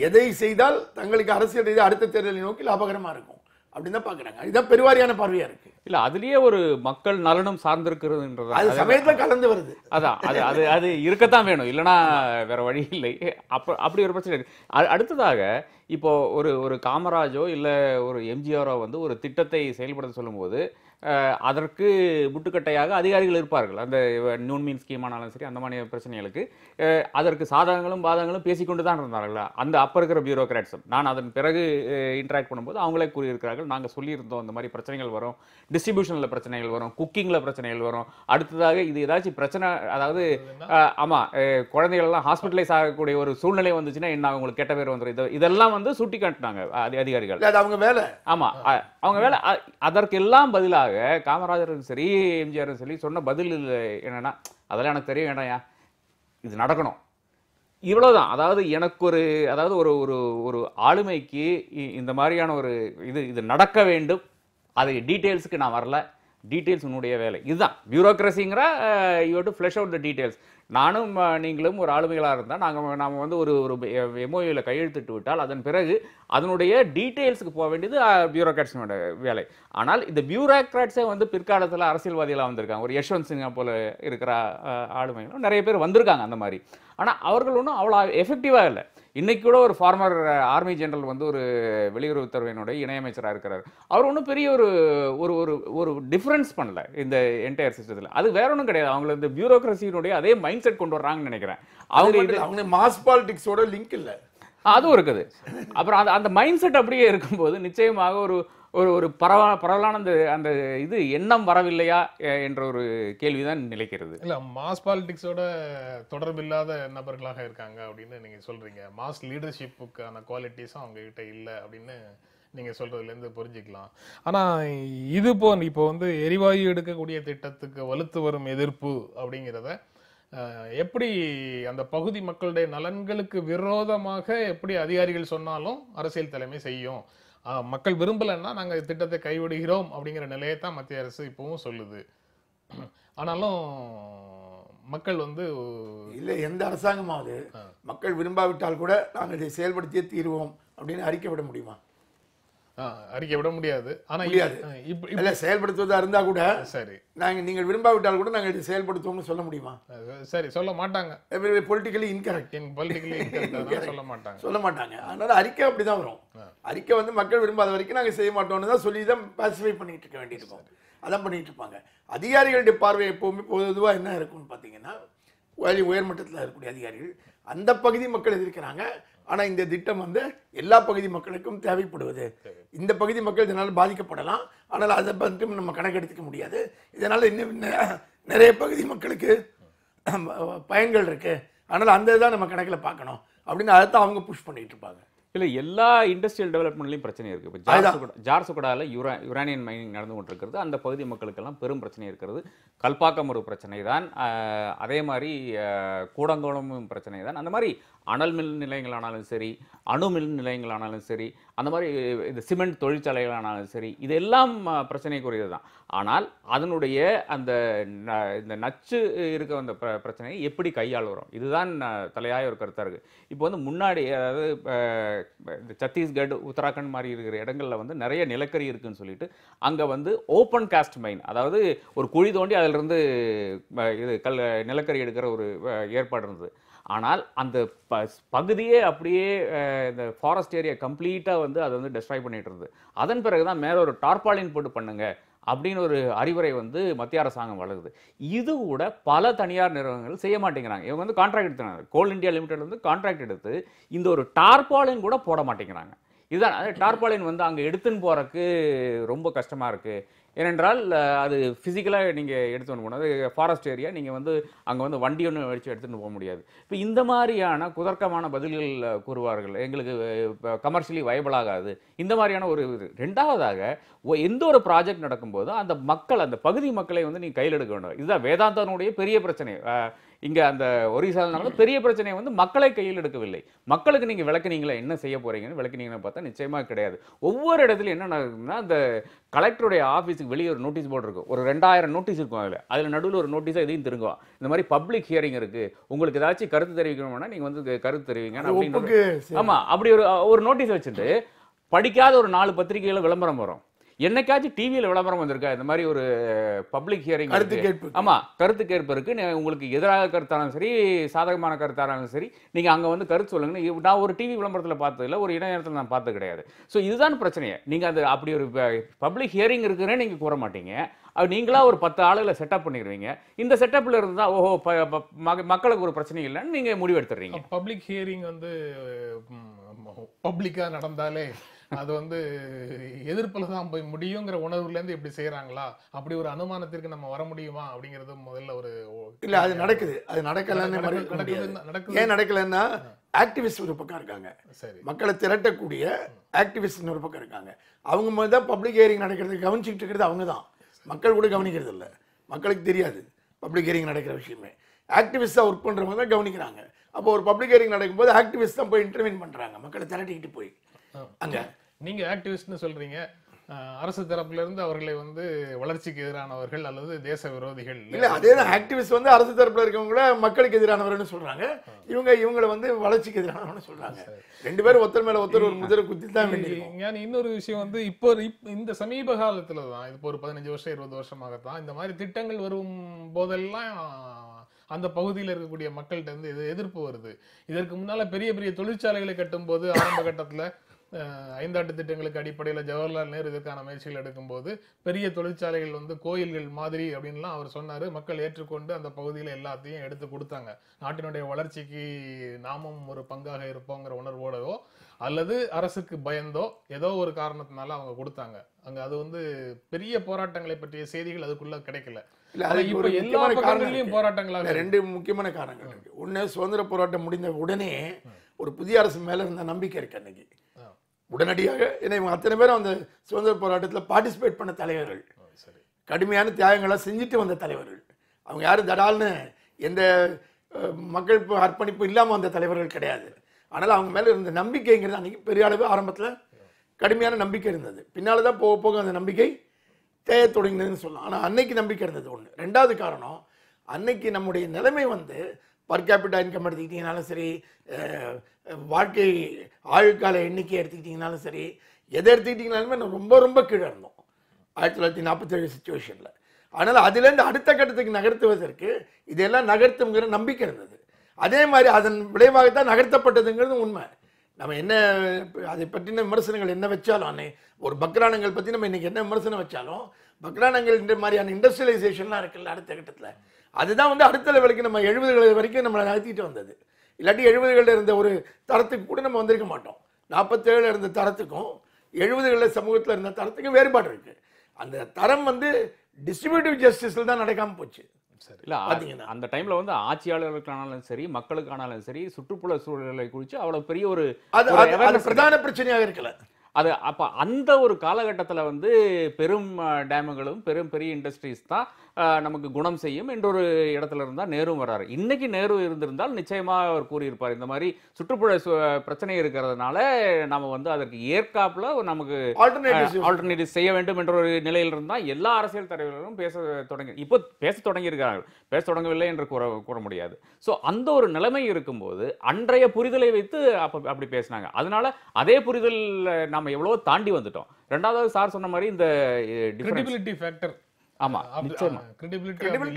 எதை செய்தால் தங்களுக்கு அரசியல் ரீதியாக அடுத்த தேர்தலை நோக்கி லாபகரமாக இருக்கும் அப்படின்னு தான் பார்க்குறாங்க இதுதான் பெருவாரியான பார்வையாக இருக்கு இல்லை அதுலேயே ஒரு மக்கள் நலனும் சார்ந்திருக்கிறதுன்றது அது சமயத்தில் கலந்து வருது அதான் அது அது அது இருக்கத்தான் வேணும் இல்லைன்னா வேற வழி இல்லை அப்போ அப்படி ஒரு பிரச்சனை இருக்கு அடுத்ததாக இப்போ ஒரு ஒரு காமராஜோ இல்லை ஒரு எம்ஜிஆரோ வந்து ஒரு திட்டத்தை செயல்படுத்த சொல்லும்போது அதற்கு முட்டுக்கட்டையாக அதிகாரிகள் இருப்பார்கள் அந்த நூன்மீன் ஸ்கீம் ஆனாலும் சரி அந்த மாதிரி பிரச்சனைகளுக்கு அதற்கு சாதகங்களும் பாதகங்களும் பேசிக்கொண்டு தான் இருந்தார்கள் அந்த அப்போ இருக்கிற பியூரோக்ராட்ஸும் நான் அதன் பிறகு இன்ட்ராக்ட் பண்ணும்போது அவங்களே கூறியிருக்கிறார்கள் நாங்கள் சொல்லியிருந்தோம் அந்த மாதிரி பிரச்சனைகள் வரும் டிஸ்ட்ரிபியூஷனில் பிரச்சனைகள் வரும் குக்கிங்கில் பிரச்சனைகள் வரும் அடுத்ததாக இது ஏதாச்சும் பிரச்சனை அதாவது ஆமாம் குழந்தைகள்லாம் ஹாஸ்பிட்டலைஸ் ஆகக்கூடிய ஒரு சூழ்நிலை வந்துச்சுன்னா என்ன அவங்களுக்கு கெட்ட பேர் வந்துடும் இது இதெல்லாம் வந்து சுட்டி காட்டினாங்க அதிகாரிகள் அவங்க வேலை ஆமாம் அவங்க வேலை அதற்கெல்லாம் பதிலாக அதுக்காக காமராஜரும் சரி எம்ஜிஆரும் சரி சொன்ன பதில் என்னென்னா அதெல்லாம் எனக்கு தெரிய வேண்டாம்யா இது நடக்கணும் இவ்வளோதான் அதாவது எனக்கு ஒரு அதாவது ஒரு ஒரு ஒரு ஆளுமைக்கு இந்த மாதிரியான ஒரு இது இது நடக்க வேண்டும் அது டீட்டெயில்ஸுக்கு நான் வரல டீட்டெயில்ஸ் உன்னுடைய வேலை இதுதான் பியூரோக்ரஸிங்கிற you to flush out the details நானும் நீங்களும் ஒரு ஆளுமைகளாக இருந்தால் நாங்கள் நாம் வந்து ஒரு ஒரு எம்ஓயில் கையெழுத்துட்டு விட்டால் அதன் பிறகு அதனுடைய டீட்டெயில்ஸுக்கு போக வேண்டியது பியூரோக்ராட்ஸினோட வேலை ஆனால் இந்த பியூரோக்ராட்ஸே வந்து பிற்காலத்தில் அரசியல்வாதிகளாக வந்திருக்காங்க ஒரு யஷ்வந்த் சின்ஹா போல் இருக்கிற ஆளுமைகளும் நிறைய பேர் வந்திருக்காங்க அந்த மாதிரி ஆனால் அவர்கள் ஒன்றும் அவ்வளோ எஃபெக்டிவாக இல்லை இன்றைக்கி கூட ஒரு ஃபார்மர் ஆர்மி ஜெனரல் வந்து ஒரு வெளியுறவுத்துறையினுடைய இணையமைச்சராக இருக்கிறார் அவர் ஒன்றும் பெரிய ஒரு ஒரு ஒரு ஒரு டிஃப்ரென்ஸ் பண்ணல இந்த என்டையர் சிஸ்டத்தில் அது வேற ஒன்றும் கிடையாது அவங்கள இந்த பியூரோக்ரஸியினுடைய அதே மைண்ட் செட் கொண்டு வர்றாங்கன்னு நினைக்கிறேன் அவங்க அவங்க மாஸ் பாலிடிக்ஸோட லிங்க் இல்லை அதுவும் இருக்குது அப்புறம் அந்த அந்த மைண்ட் செட் அப்படியே இருக்கும்போது நிச்சயமாக ஒரு ஒரு ஒரு பரவ பரவலான அந்த அந்த இது எண்ணம் வரவில்லையா என்ற ஒரு கேள்விதான் நிலைக்கிறது இல்லை மாஸ் பாலிடிக்ஸோட தொடர்பில்லாத நபர்களாக இருக்காங்க அப்படின்னு நீங்கள் சொல்கிறீங்க மாஸ் லீடர்ஷிப்புக்கான குவாலிட்டிஸும் அவங்கக்கிட்ட இல்லை அப்படின்னு நீங்கள் சொல்கிறதுலேருந்து புரிஞ்சுக்கலாம் ஆனால் இது போ இப்போ வந்து எரிவாயு எடுக்கக்கூடிய திட்டத்துக்கு வலுத்து வரும் எதிர்ப்பு அப்படிங்கிறத எப்படி அந்த பகுதி மக்களுடைய நலன்களுக்கு விரோதமாக எப்படி அதிகாரிகள் சொன்னாலும் அரசியல் தலைமை செய்யும் மக்கள் விரும்பலைன்னா நாங்கள் திட்டத்தை கைவிடுகிறோம் அப்படிங்கிற நிலையை தான் மத்திய அரசு இப்போவும் சொல்லுது ஆனாலும் மக்கள் வந்து இல்லை எந்த அரசாங்கமாவது மக்கள் விரும்பாவிட்டால் கூட நாங்கள் இதை செயல்படுத்தியே தீர்வோம் அப்படின்னு அறிக்கை விட முடியுமா அறிக்கை விட முடியாது ஆனால் முடியாது இல்லை செயல்படுத்துவதாக இருந்தால் கூட சரி நாங்கள் நீங்கள் விரும்பாவிட்டால் கூட நாங்கள் இது செயல்படுத்துவோம்னு சொல்ல முடியுமா சரி சொல்ல மாட்டாங்க பொலிட்டிக்கலி இன்கரெக்ட் பொலிட்டிக்கலி இன்கரெக்ட் சொல்ல மாட்டாங்க சொல்ல மாட்டாங்க அதனால் அறிக்கை அப்படி தான் வரும் அறிக்கை வந்து மக்கள் விரும்பாத வரைக்கும் நாங்கள் செய்ய மாட்டோம்னு தான் சொல்லி தான் பேசிஃபை பண்ணிகிட்டு இருக்க வேண்டியிருக்கோம் அதான் பண்ணிகிட்டு இருப்பாங்க அதிகாரிகளுடைய பார்வை எப்போவுமே பொதுவாக என்ன இருக்கும்னு பார்த்தீங்கன்னா உயர்மட்டத்தில் இருக்கக்கூடிய அதிகாரிகள் அந்த பகுதி மக்கள் எதிர்க்கிறாங்க ஆனால் இந்த திட்டம் வந்து எல்லா பகுதி மக்களுக்கும் தேவைப்படுவது இந்த பகுதி மக்கள் இதனால் பாதிக்கப்படலாம் ஆனால் அதை பற்றி நம்ம கணக்கெடுத்துக்க முடியாது இதனால் இன்னும் நிறைய பகுதி மக்களுக்கு பயன்கள் இருக்குது அதனால் அந்த இதான் நம்ம கணக்கில் பார்க்கணும் அப்படின்னு அதை தான் அவங்க புஷ் பண்ணிகிட்டு இருப்பாங்க இல்லை எல்லா இண்டஸ்ட்ரியல் டெவலப்மெண்ட்லையும் பிரச்சனை இருக்குது இப்போ ஜார்சுகுடா ஜார்சுகுடாவில் யுரா யுரானியன் மைனிங் நடந்து கொண்டிருக்கிறது அந்த பகுதி மக்களுக்கெல்லாம் பெரும் பிரச்சனை இருக்கிறது கல்பாக்கம் ஒரு பிரச்சனை தான் அதே மாதிரி கூடங்கோளமும் பிரச்சனை தான் அந்த மாதிரி அனல் மின் நிலையங்களானாலும் சரி அணு மில் நிலையங்களானாலும் சரி அந்த மாதிரி இந்த சிமெண்ட் தொழிற்சாலைகளானாலும் சரி இது எல்லாம் பிரச்சனைக்குரியது தான் ஆனால் அதனுடைய அந்த இந்த நச்சு இருக்க அந்த பிர பிரச்சனையை எப்படி கையாளுகிறோம் இதுதான் தலையாய ஒரு கருத்தாக இருக்குது இப்போ வந்து முன்னாடி அதாவது இந்த சத்தீஸ்கட் உத்தராகண்ட் மாதிரி இருக்கிற இடங்களில் வந்து நிறைய நிலக்கரி இருக்குதுன்னு சொல்லிட்டு அங்கே வந்து ஓப்பன் காஸ்ட் மைன் அதாவது ஒரு குழி தோண்டி அதிலிருந்து இது கல் நிலக்கரி எடுக்கிற ஒரு ஏற்பாடு இருந்தது ஆனால் அந்த ப பகுதியே அப்படியே இந்த ஃபாரஸ்ட் ஏரியா கம்ப்ளீட்டாக வந்து அதை வந்து டெஸ்ட்ராய் பண்ணிகிட்டு இருந்தது அதன் பிறகு தான் மேலே ஒரு டார்பாலின் போட்டு பண்ணுங்கள் அப்படின்னு ஒரு அறிவுரை வந்து மத்திய அரசாங்கம் வழங்குது இது கூட பல தனியார் நிறுவனங்கள் செய்ய மாட்டேங்கிறாங்க இவங்க வந்து கான்ட்ராக்ட் எடுத்துனாங்க கோல் இந்தியா லிமிடெட் வந்து கான்ட்ராக்ட் எடுத்து இந்த ஒரு டார்பாலின் கூட போட மாட்டேங்கிறாங்க இதுதான் டார்பாலின் வந்து அங்கே எடுத்துன்னு போகிறக்கு ரொம்ப கஷ்டமாக இருக்குது ஏனென்றால் அது ஃபிசிக்கலாக நீங்கள் எடுத்துகிட்டு போகணும் அது ஃபாரஸ்ட் ஏரியா நீங்கள் வந்து அங்கே வந்து வண்டி ஒன்று வச்சு எடுத்துகிட்டு போக முடியாது இப்போ இந்த மாதிரியான குதர்க்கமான பதில்கள் கூறுவார்கள் எங்களுக்கு கமர்ஷியலி ஆகாது இந்த மாதிரியான ஒரு இது ரெண்டாவதாக எந்த ஒரு ப்ராஜெக்ட் நடக்கும்போதும் அந்த மக்கள் அந்த பகுதி மக்களை வந்து நீங்கள் கையில் எடுக்க வேண்டும் இதுதான் வேதாந்தனுடைய பெரிய பிரச்சனை இங்கே அந்த ஒரிசாவில் நடந்த பெரிய பிரச்சனையை வந்து மக்களை கையில் எடுக்கவில்லை மக்களுக்கு நீங்கள் விளக்குனீங்களா என்ன செய்ய போகிறீங்கன்னு விளக்குனீங்கன்னு பார்த்தா நிச்சயமாக கிடையாது ஒவ்வொரு இடத்துலையும் என்ன நடக்குதுன்னா அந்த கலெக்டருடைய ஆஃபீஸுக்கு வெளியே ஒரு நோட்டீஸ் போர்டு இருக்கும் ஒரு ரெண்டாயிரம் நோட்டீஸ் இருக்கும் அதில் அதில் நடுவில் ஒரு நோட்டீஸாக இதையும் திருங்குவோம் இந்த மாதிரி பப்ளிக் ஹியரிங் இருக்குது உங்களுக்கு ஏதாச்சும் கருத்து தெரிவிக்கணும்னா நீங்கள் வந்து கருத்து தெரிவிங்க அப்படின்னு ஆமாம் அப்படி ஒரு ஒரு நோட்டீஸ் வச்சுட்டு படிக்காத ஒரு நாலு பத்திரிகைகளை விளம்பரம் வரும் என்னைக்காச்சும் டிவியில் விளம்பரம் வந்திருக்கா இந்த மாதிரி ஒரு பப்ளிக் ஹியரிங் கருத்து கேட்பு ஆமாம் கருத்து கேட்பு இருக்குது உங்களுக்கு எதிராக கருத்தானாலும் சரி சாதகமான கருத்தானாலும் சரி நீங்கள் அங்கே வந்து கருத்து சொல்லுங்க நான் ஒரு டிவி விளம்பரத்தில் இல்லை ஒரு இணையத்தில் நான் பார்த்தது கிடையாது ஸோ இதுதான் பிரச்சனையே நீங்கள் அது அப்படி ஒரு பப்ளிக் ஹியரிங் இருக்குன்னே நீங்கள் கூற மாட்டீங்க அது நீங்களாக ஒரு பத்து ஆளுகளை செட்டப் பண்ணிடுவீங்க இந்த செட்டப்பில் இருந்தால் ஓஹோ மக்களுக்கு ஒரு பிரச்சனை இல்லைன்னு நீங்கள் முடிவெடுத்துறீங்க பப்ளிக் ஹியரிங் வந்து பப்ளிக்காக நடந்தாலே அது வந்து எதிர்ப்பில் தான் போய் முடியுங்கிற உணர்வுலேருந்து எப்படி செய்கிறாங்களா அப்படி ஒரு அனுமானத்திற்கு நம்ம வர முடியுமா அப்படிங்கிறது முதல்ல ஒரு இல்லை அது நடக்குது அது நடக்கலன்னு நடக்குது ஏன் நடக்கலன்னா ஆக்டிவிஸ்ட் ஒரு பக்கம் இருக்காங்க சரி மக்களை திரட்டக்கூடிய ஆக்டிவிஸ்ட் ஒரு பக்கம் இருக்காங்க அவங்க மாதிரி தான் பப்ளிக் ஹியரிங் நடக்கிறது கவனிச்சுட்டு இருக்கிறது அவங்க தான் மக்கள் கூட கவனிக்கிறது இல்லை மக்களுக்கு தெரியாது பப்ளிக் ஹியரிங் நடக்கிற விஷயமே ஆக்டிவிஸ்டாக ஒர்க் பண்ணுறவங்க தான் கவனிக்கிறாங்க அப்போ ஒரு பப்ளிக் ஹியரிங் நடக்கும்போது ஆக்டிவிஸ்ட் தான் போய் இன்டர்வியூன் பண்ணுறாங்க மக்களை திரட்டிக்கிட்டு போய் அங்கே நீங்கள் ஆக்டிவிஸ்ட்னு சொல்கிறீங்க அரசு தரப்பிலிருந்து அவர்களை வந்து வளர்ச்சிக்கு எதிரானவர்கள் அல்லது தேச விரோதிகள் இல்லை அதே தான் ஆக்டிவிஸ்ட் வந்து அரசு தரப்பில் இருக்கவங்க கூட மக்களுக்கு எதிரானவர்னு சொல்கிறாங்க இவங்க இவங்களை வந்து வளர்ச்சிக்கு எதிரானவர்னு சொல்கிறாங்க ரெண்டு பேரும் ஒருத்தர் மேலே ஒருத்தர் ஒரு முதல் குத்தி தான் ஞானி இன்னொரு விஷயம் வந்து இப்போ இந்த சமீப காலத்தில் தான் இப்போ ஒரு பதினஞ்சு வருஷம் இருபது வருஷமாகத்தான் இந்த மாதிரி திட்டங்கள் வரும் போதெல்லாம் அந்த பகுதியில் இருக்கக்கூடிய மக்கள்கிட்ட இருந்து எதிர்ப்பு வருது இதற்கு முன்னால் பெரிய பெரிய தொழிற்சாலைகளை கட்டும்போது ஆரம்ப கட்டத்தில் ஐந்தாண்டு திட்டங்களுக்கு அடிப்படையில் ஜவஹர்லால் நேரு இதற்கான முயற்சிகள் எடுக்கும்போது பெரிய தொழிற்சாலைகள் வந்து கோயில்கள் மாதிரி அப்படின்லாம் அவர் சொன்னார் மக்கள் ஏற்றுக்கொண்டு அந்த பகுதியில் எல்லாத்தையும் எடுத்து கொடுத்தாங்க நாட்டினுடைய வளர்ச்சிக்கு நாமும் ஒரு பங்காக இருப்போங்கிற உணர்வோடவோ அல்லது அரசுக்கு பயந்தோ ஏதோ ஒரு காரணத்தினால அவங்க கொடுத்தாங்க அங்கே அது வந்து பெரிய போராட்டங்களை பற்றிய செய்திகள் அதுக்குள்ளே கிடைக்கல எல்லா போராட்டங்களாக ரெண்டு முக்கியமான காரணங்கள் இருக்கு ஒன்று சுதந்திர போராட்டம் முடிந்த உடனே ஒரு புதிய அரசு மேலே இருந்த நம்பிக்கை இருக்கு அன்னைக்கு உடனடியாக ஏன்னா இவங்க அத்தனை பேரும் அந்த சுதந்திர போராட்டத்தில் பார்ட்டிசிபேட் பண்ண தலைவர்கள் கடுமையான தியாகங்களை செஞ்சுட்டு வந்த தலைவர்கள் அவங்க யாரும் தடால்னு எந்த மக்கள் அர்ப்பணிப்பு இல்லாமல் வந்த தலைவர்கள் கிடையாது ஆனால் அவங்க மேலே இருந்த நம்பிக்கைங்கிறது அன்றைக்கி பெரிய அளவு ஆரம்பத்தில் கடுமையான நம்பிக்கை இருந்தது பின்னால் தான் போக போக அந்த நம்பிக்கை தேய தொடங்கினதுன்னு சொல்லலாம் ஆனால் அன்னைக்கு நம்பிக்கை இருந்தது ஒன்று ரெண்டாவது காரணம் அன்னைக்கு நம்முடைய நிலைமை வந்து பர் கேபிட்டா இன்கம் எடுத்துக்கிட்டிங்கனாலும் சரி வாழ்க்கை ஆயுட்கால எண்ணிக்கை எடுத்துக்கிட்டிங்கனாலும் சரி எதை எடுத்துக்கிட்டிங்கனாலுமே நான் ரொம்ப ரொம்ப கீழே இருந்தோம் ஆயிரத்தி தொள்ளாயிரத்தி நாற்பத்தேழு சுச்சுவேஷனில் அதனால் அதுலேருந்து அடுத்த கட்டத்துக்கு நகர்த்துவதற்கு இதெல்லாம் நகர்த்துங்கிற நம்பிக்கை இருந்தது அதே மாதிரி அதன் விளைவாகத்தான் நகர்த்தப்பட்டதுங்கிறது உண்மை நம்ம என்ன அதை பற்றின விமர்சனங்கள் என்ன வச்சாலும் அன்னை ஒரு பக்ரானங்கள் பற்றி நம்ம இன்றைக்கி என்ன விமர்சனம் வச்சாலும் பக்ரானங்கள் மாதிரியான இண்டஸ்ட்ரியலைசேஷன்லாம் இருக்குல்ல அடுத்த கட்டத்தில் அதுதான் வந்து அடுத்த லெவலுக்கு நம்ம எழுபதுகள் வரைக்கும் நம்மளை நடத்திட்டு வந்தது இல்லாட்டி எழுபதுகளில் இருந்த ஒரு தரத்துக்கு கூட நம்ம வந்திருக்க மாட்டோம் நாற்பத்தேழு இருந்த தரத்துக்கும் எழுபதுகளில் சமூகத்தில் இருந்த தரத்துக்கும் வேறுபாடு இருக்கு அந்த தரம் வந்து டிஸ்ட்ரிபியூட்டிவ் ஜஸ்டிஸில் தான் நடக்காமல் போச்சு சரி இல்லை பார்த்தீங்கன்னா அந்த டைமில் வந்து ஆட்சியாளர்களுக்கானாலும் சரி மக்களுக்கானாலும் சரி சுற்றுப்புற சூழலை குறித்து அவ்வளோ பெரிய ஒரு அது பிரதான பிரச்சனையாக இருக்கல அது அப்போ அந்த ஒரு காலகட்டத்தில் வந்து பெரும் டேமுகளும் பெரும் பெரிய இண்டஸ்ட்ரீஸ் தான் நமக்கு குணம் செய்யும் என்றொரு இடத்துல இருந்தால் நேரும் வராரு இன்னைக்கு நேரு இருந்திருந்தால் நிச்சயமாக அவர் கூறியிருப்பார் இந்த மாதிரி சுற்றுப்புற பிரச்சனை இருக்கிறதுனால நம்ம வந்து அதற்கு ஏற்காப்புல நமக்கு ஆல்டர்னேட்டிவ் செய்ய வேண்டும் என்ற ஒரு நிலையில் இருந்தால் எல்லா அரசியல் தலைவர்களும் பேச தொடங்கி இப்போ பேச தொடங்கியிருக்கிறார்கள் பேச தொடங்கவில்லை என்று கூற கூற முடியாது ஸோ அந்த ஒரு நிலைமை இருக்கும்போது அன்றைய புரிதலை வைத்து அப்போ அப்படி பேசினாங்க அதனால அதே புரிதல் நம்ம எவ்வளோ தாண்டி வந்துட்டோம் ரெண்டாவது சார் சொன்ன மாதிரி இந்த ஃபேக்டர் முக்கியமானது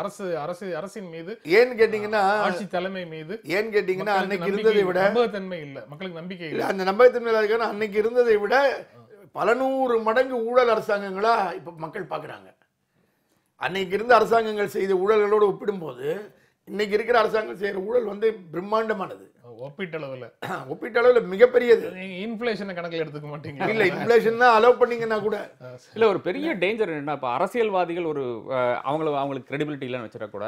அரசு அரசு அரசின் மீது கேட்டீங்கன்னா ஆட்சி தலைமை மீது ஏன் கேட்டீங்கன்னா அன்னைக்கு இருந்ததை விட இல்ல மக்களுக்கு நம்பிக்கை இல்ல அந்த அன்னைக்கு இருந்ததை விட பல நூறு மடங்கு ஊழல் அரசாங்கங்களா இப்ப மக்கள் பாக்குறாங்க அன்னைக்கு இருந்த அரசாங்கங்கள் செய்த ஊழல்களோடு ஒப்பிடும்போது இன்னைக்கு இருக்கிற அரசாங்கம் செய்யற ஊழல் வந்து பிரம்மாண்டமானது ஒப்பீட்டளவில் ஒப்பீட்டளவில் மிகப்பெரியது நீங்கள் இன்ஃப்ளேஷனை கணக்கில் எடுத்துக்க மாட்டீங்க இல்லை இன்ஃப்ளேஷன் தான் அலோவ் பண்ணீங்கன்னா கூட இல்லை ஒரு பெரிய டேஞ்சர் என்ன இப்போ அரசியல்வாதிகள் ஒரு அவங்கள அவங்களுக்கு கிரெடிபிலிட்டி இல்லைன்னு வச்சுட்டா கூட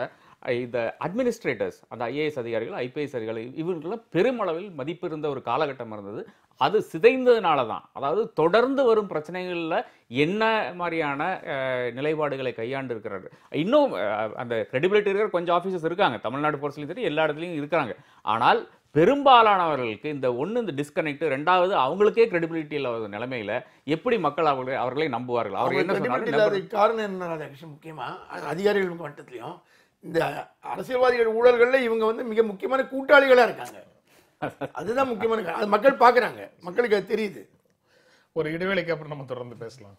இந்த அட்மினிஸ்ட்ரேட்டர்ஸ் அந்த ஐஏஎஸ் அதிகாரிகள் ஐபிஎஸ் அதிகாரிகள் இவங்களாம் பெருமளவில் மதிப்பு இருந்த ஒரு காலகட்டம் இருந்தது அது சிதைந்ததுனால தான் அதாவது தொடர்ந்து வரும் பிரச்சனைகளில் என்ன மாதிரியான நிலைப்பாடுகளை கையாண்டு இருக்கிறார் இன்னும் அந்த கிரெடிபிலிட்டி இருக்கிற கொஞ்சம் ஆஃபீஸர்ஸ் இருக்காங்க தமிழ்நாடு பொறுத்தலையும் சரி எல்லா இடத்துலையும் இருக்கிறாங்க ஆனால் பெரும்பாலானவர்களுக்கு இந்த ஒன்று இந்த டிஸ்கனெக்ட் ரெண்டாவது அவங்களுக்கே கிரெடிபிலிட்டி இல்லாத நிலைமையில எப்படி மக்கள் அவர்களை அவர்களை நம்புவார்கள் அவர்கள் என்ன காரணம் என்ன முக்கியமாக அதிகாரிகள் மட்டத்திலையும் இந்த அரசியல்வாதிகள் ஊழல்களில் இவங்க வந்து மிக முக்கியமான கூட்டாளிகளாக இருக்காங்க அதுதான் முக்கியமான அது மக்கள் பார்க்குறாங்க மக்களுக்கு அது தெரியுது ஒரு இடைவேளைக்கு அப்புறம் நம்ம தொடர்ந்து பேசலாம்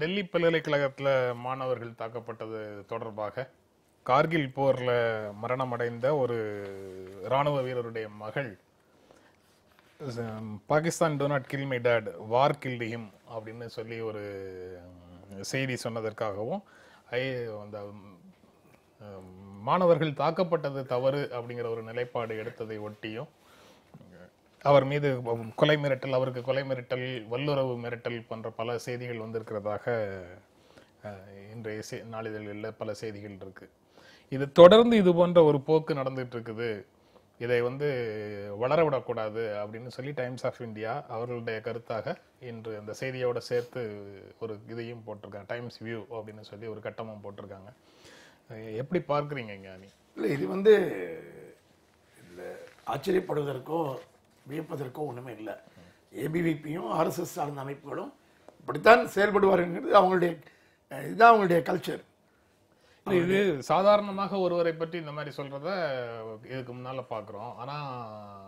டெல்லி பல்கலைக்கழகத்தில் மாணவர்கள் தாக்கப்பட்டது தொடர்பாக கார்கில் போரில் மரணமடைந்த ஒரு இராணுவ வீரருடைய மகள் Pakistan do not kill my dad war kill அப்படின்னு சொல்லி ஒரு செய்தி சொன்னதற்காகவும் ஐ அந்த மாணவர்கள் தாக்கப்பட்டது தவறு அப்படிங்கிற ஒரு நிலைப்பாடு எடுத்ததை ஒட்டியும் அவர் மீது கொலை மிரட்டல் அவருக்கு கொலை மிரட்டல் வல்லுறவு மிரட்டல் போன்ற பல செய்திகள் வந்திருக்கிறதாக இன்றைய செ நாளிதழ்களில் பல செய்திகள் இருக்குது இது தொடர்ந்து இது போன்ற ஒரு போக்கு நடந்துட்டு இருக்குது இதை வந்து வளர விடக்கூடாது அப்படின்னு சொல்லி டைம்ஸ் ஆஃப் இந்தியா அவர்களுடைய கருத்தாக இன்று அந்த செய்தியோடு சேர்த்து ஒரு இதையும் போட்டிருக்காங்க டைம்ஸ் வியூ அப்படின்னு சொல்லி ஒரு கட்டமும் போட்டிருக்காங்க எப்படி பார்க்குறீங்க ஞானி இல்லை இது வந்து ஆச்சரியப்படுவதற்கோ வியப்பதற்கோ ஒன்றுமே இல்லை ஏபிவிபியும் ஆர்எஸ்எஸ் சார்ந்த அமைப்புகளும் இப்படித்தான் செயல்படுவாருங்கிறது அவங்களுடைய இதுதான் அவங்களுடைய கல்ச்சர் இது சாதாரணமாக ஒருவரை பற்றி இந்த மாதிரி சொல்கிறத இதுக்கு முன்னால் பார்க்குறோம் ஆனால்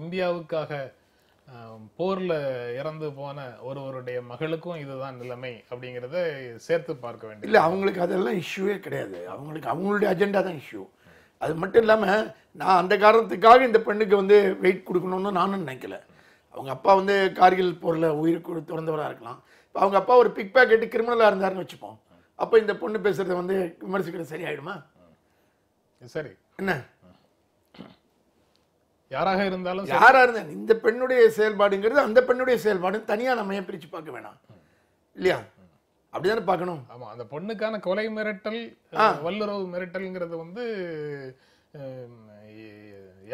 இந்தியாவுக்காக போரில் இறந்து போன ஒருவருடைய மகளுக்கும் இதுதான் நிலைமை அப்படிங்கிறத சேர்த்து பார்க்க வேண்டிய இல்லை அவங்களுக்கு அதெல்லாம் இஷ்யூவே கிடையாது அவங்களுக்கு அவங்களுடைய அஜெண்டா தான் இஷ்யூ அது மட்டும் இல்லாமல் நான் அந்த காரணத்துக்காக இந்த பெண்ணுக்கு வந்து வெயிட் கொடுக்கணும்னு நானும் நினைக்கல அவங்க அப்பா வந்து கார்கில் போரில் உயிர் திறந்தவராக இருக்கலாம் இப்போ அவங்க அப்பா ஒரு பிக் பேக்கெட்டு கிரிமினலாக இருந்தாருன்னு வச்சுப்போம் அப்போ இந்த பொண்ணு பேசுகிறத வந்து விமர்சிக்கிறது சரியாயிடுமா சரி என்ன யாராக இருந்தாலும் யாராக இருந்தாலும் இந்த பெண்ணுடைய செயல்பாடுங்கிறது அந்த பெண்ணுடைய செயல்பாடு தனியாக நம்ம ஏன் பிரித்து பார்க்க வேணாம் இல்லையா அப்படிதானே பார்க்கணும் ஆமாம் அந்த பொண்ணுக்கான கொலை மிரட்டல் வல்லுறவு மிரட்டல்ங்கிறது வந்து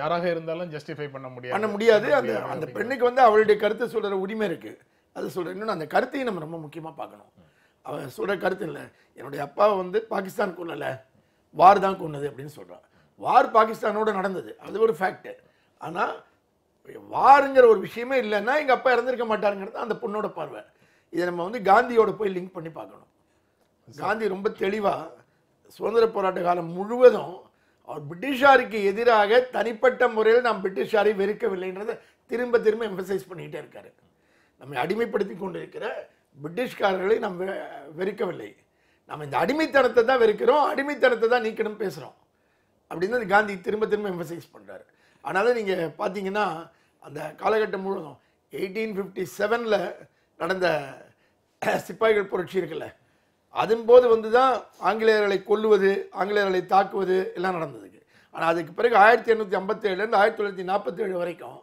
யாராக இருந்தாலும் ஜஸ்டிஃபை பண்ண முடியாது பண்ண முடியாது அந்த அந்த பெண்ணுக்கு வந்து அவளுடைய கருத்தை சொல்கிற உரிமை இருக்குது அது சொல்கிறேன் இன்னொன்று அந்த கருத்தையும் நம்ம ரொம்ப முக்கியமாக பார்க்கணும் அவன் சொல்கிற கருத்து இல்லை என்னுடைய அப்பா வந்து பாகிஸ்தான் கொல்லலை வார் தான் கொன்னது அப்படின்னு சொல்கிறான் வார் பாகிஸ்தானோடு நடந்தது அது ஒரு ஃபேக்ட்டு ஆனால் வாருங்கிற ஒரு விஷயமே இல்லைன்னா எங்கள் அப்பா இறந்துருக்க மாட்டாருங்கிறது அந்த பொண்ணோட பார்வை இதை நம்ம வந்து காந்தியோட போய் லிங்க் பண்ணி பார்க்கணும் காந்தி ரொம்ப தெளிவாக சுதந்திர போராட்ட காலம் முழுவதும் அவர் பிரிட்டிஷாருக்கு எதிராக தனிப்பட்ட முறையில் நாம் பிரிட்டிஷாரை வெறுக்கவில்லைன்றதை திரும்ப திரும்ப எம்பசைஸ் பண்ணிக்கிட்டே இருக்கார் நம்மை அடிமைப்படுத்தி கொண்டிருக்கிற பிரிட்டிஷ்காரர்களை நாம் வெறுக்கவில்லை நம்ம இந்த அடிமைத்தனத்தை தான் வெறுக்கிறோம் அடிமைத்தனத்தை தான் நீக்கணும் பேசுகிறோம் அப்படின்னு காந்தி திரும்ப திரும்ப எம்பசைஸ் பண்ணுறாரு அதனால் நீங்கள் பார்த்தீங்கன்னா அந்த காலகட்டம் முழுவதும் எயிட்டீன் ஃபிஃப்டி செவனில் நடந்த சிப்பாய்கள் புரட்சி இருக்குல்ல அதன்போது வந்து தான் ஆங்கிலேயர்களை கொல்லுவது ஆங்கிலேயர்களை தாக்குவது எல்லாம் நடந்ததுக்கு ஆனால் அதுக்கு பிறகு ஆயிரத்தி எண்ணூற்றி ஐம்பத்தேழுலேருந்து ஆயிரத்தி தொள்ளாயிரத்தி நாற்பத்தேழு வரைக்கும்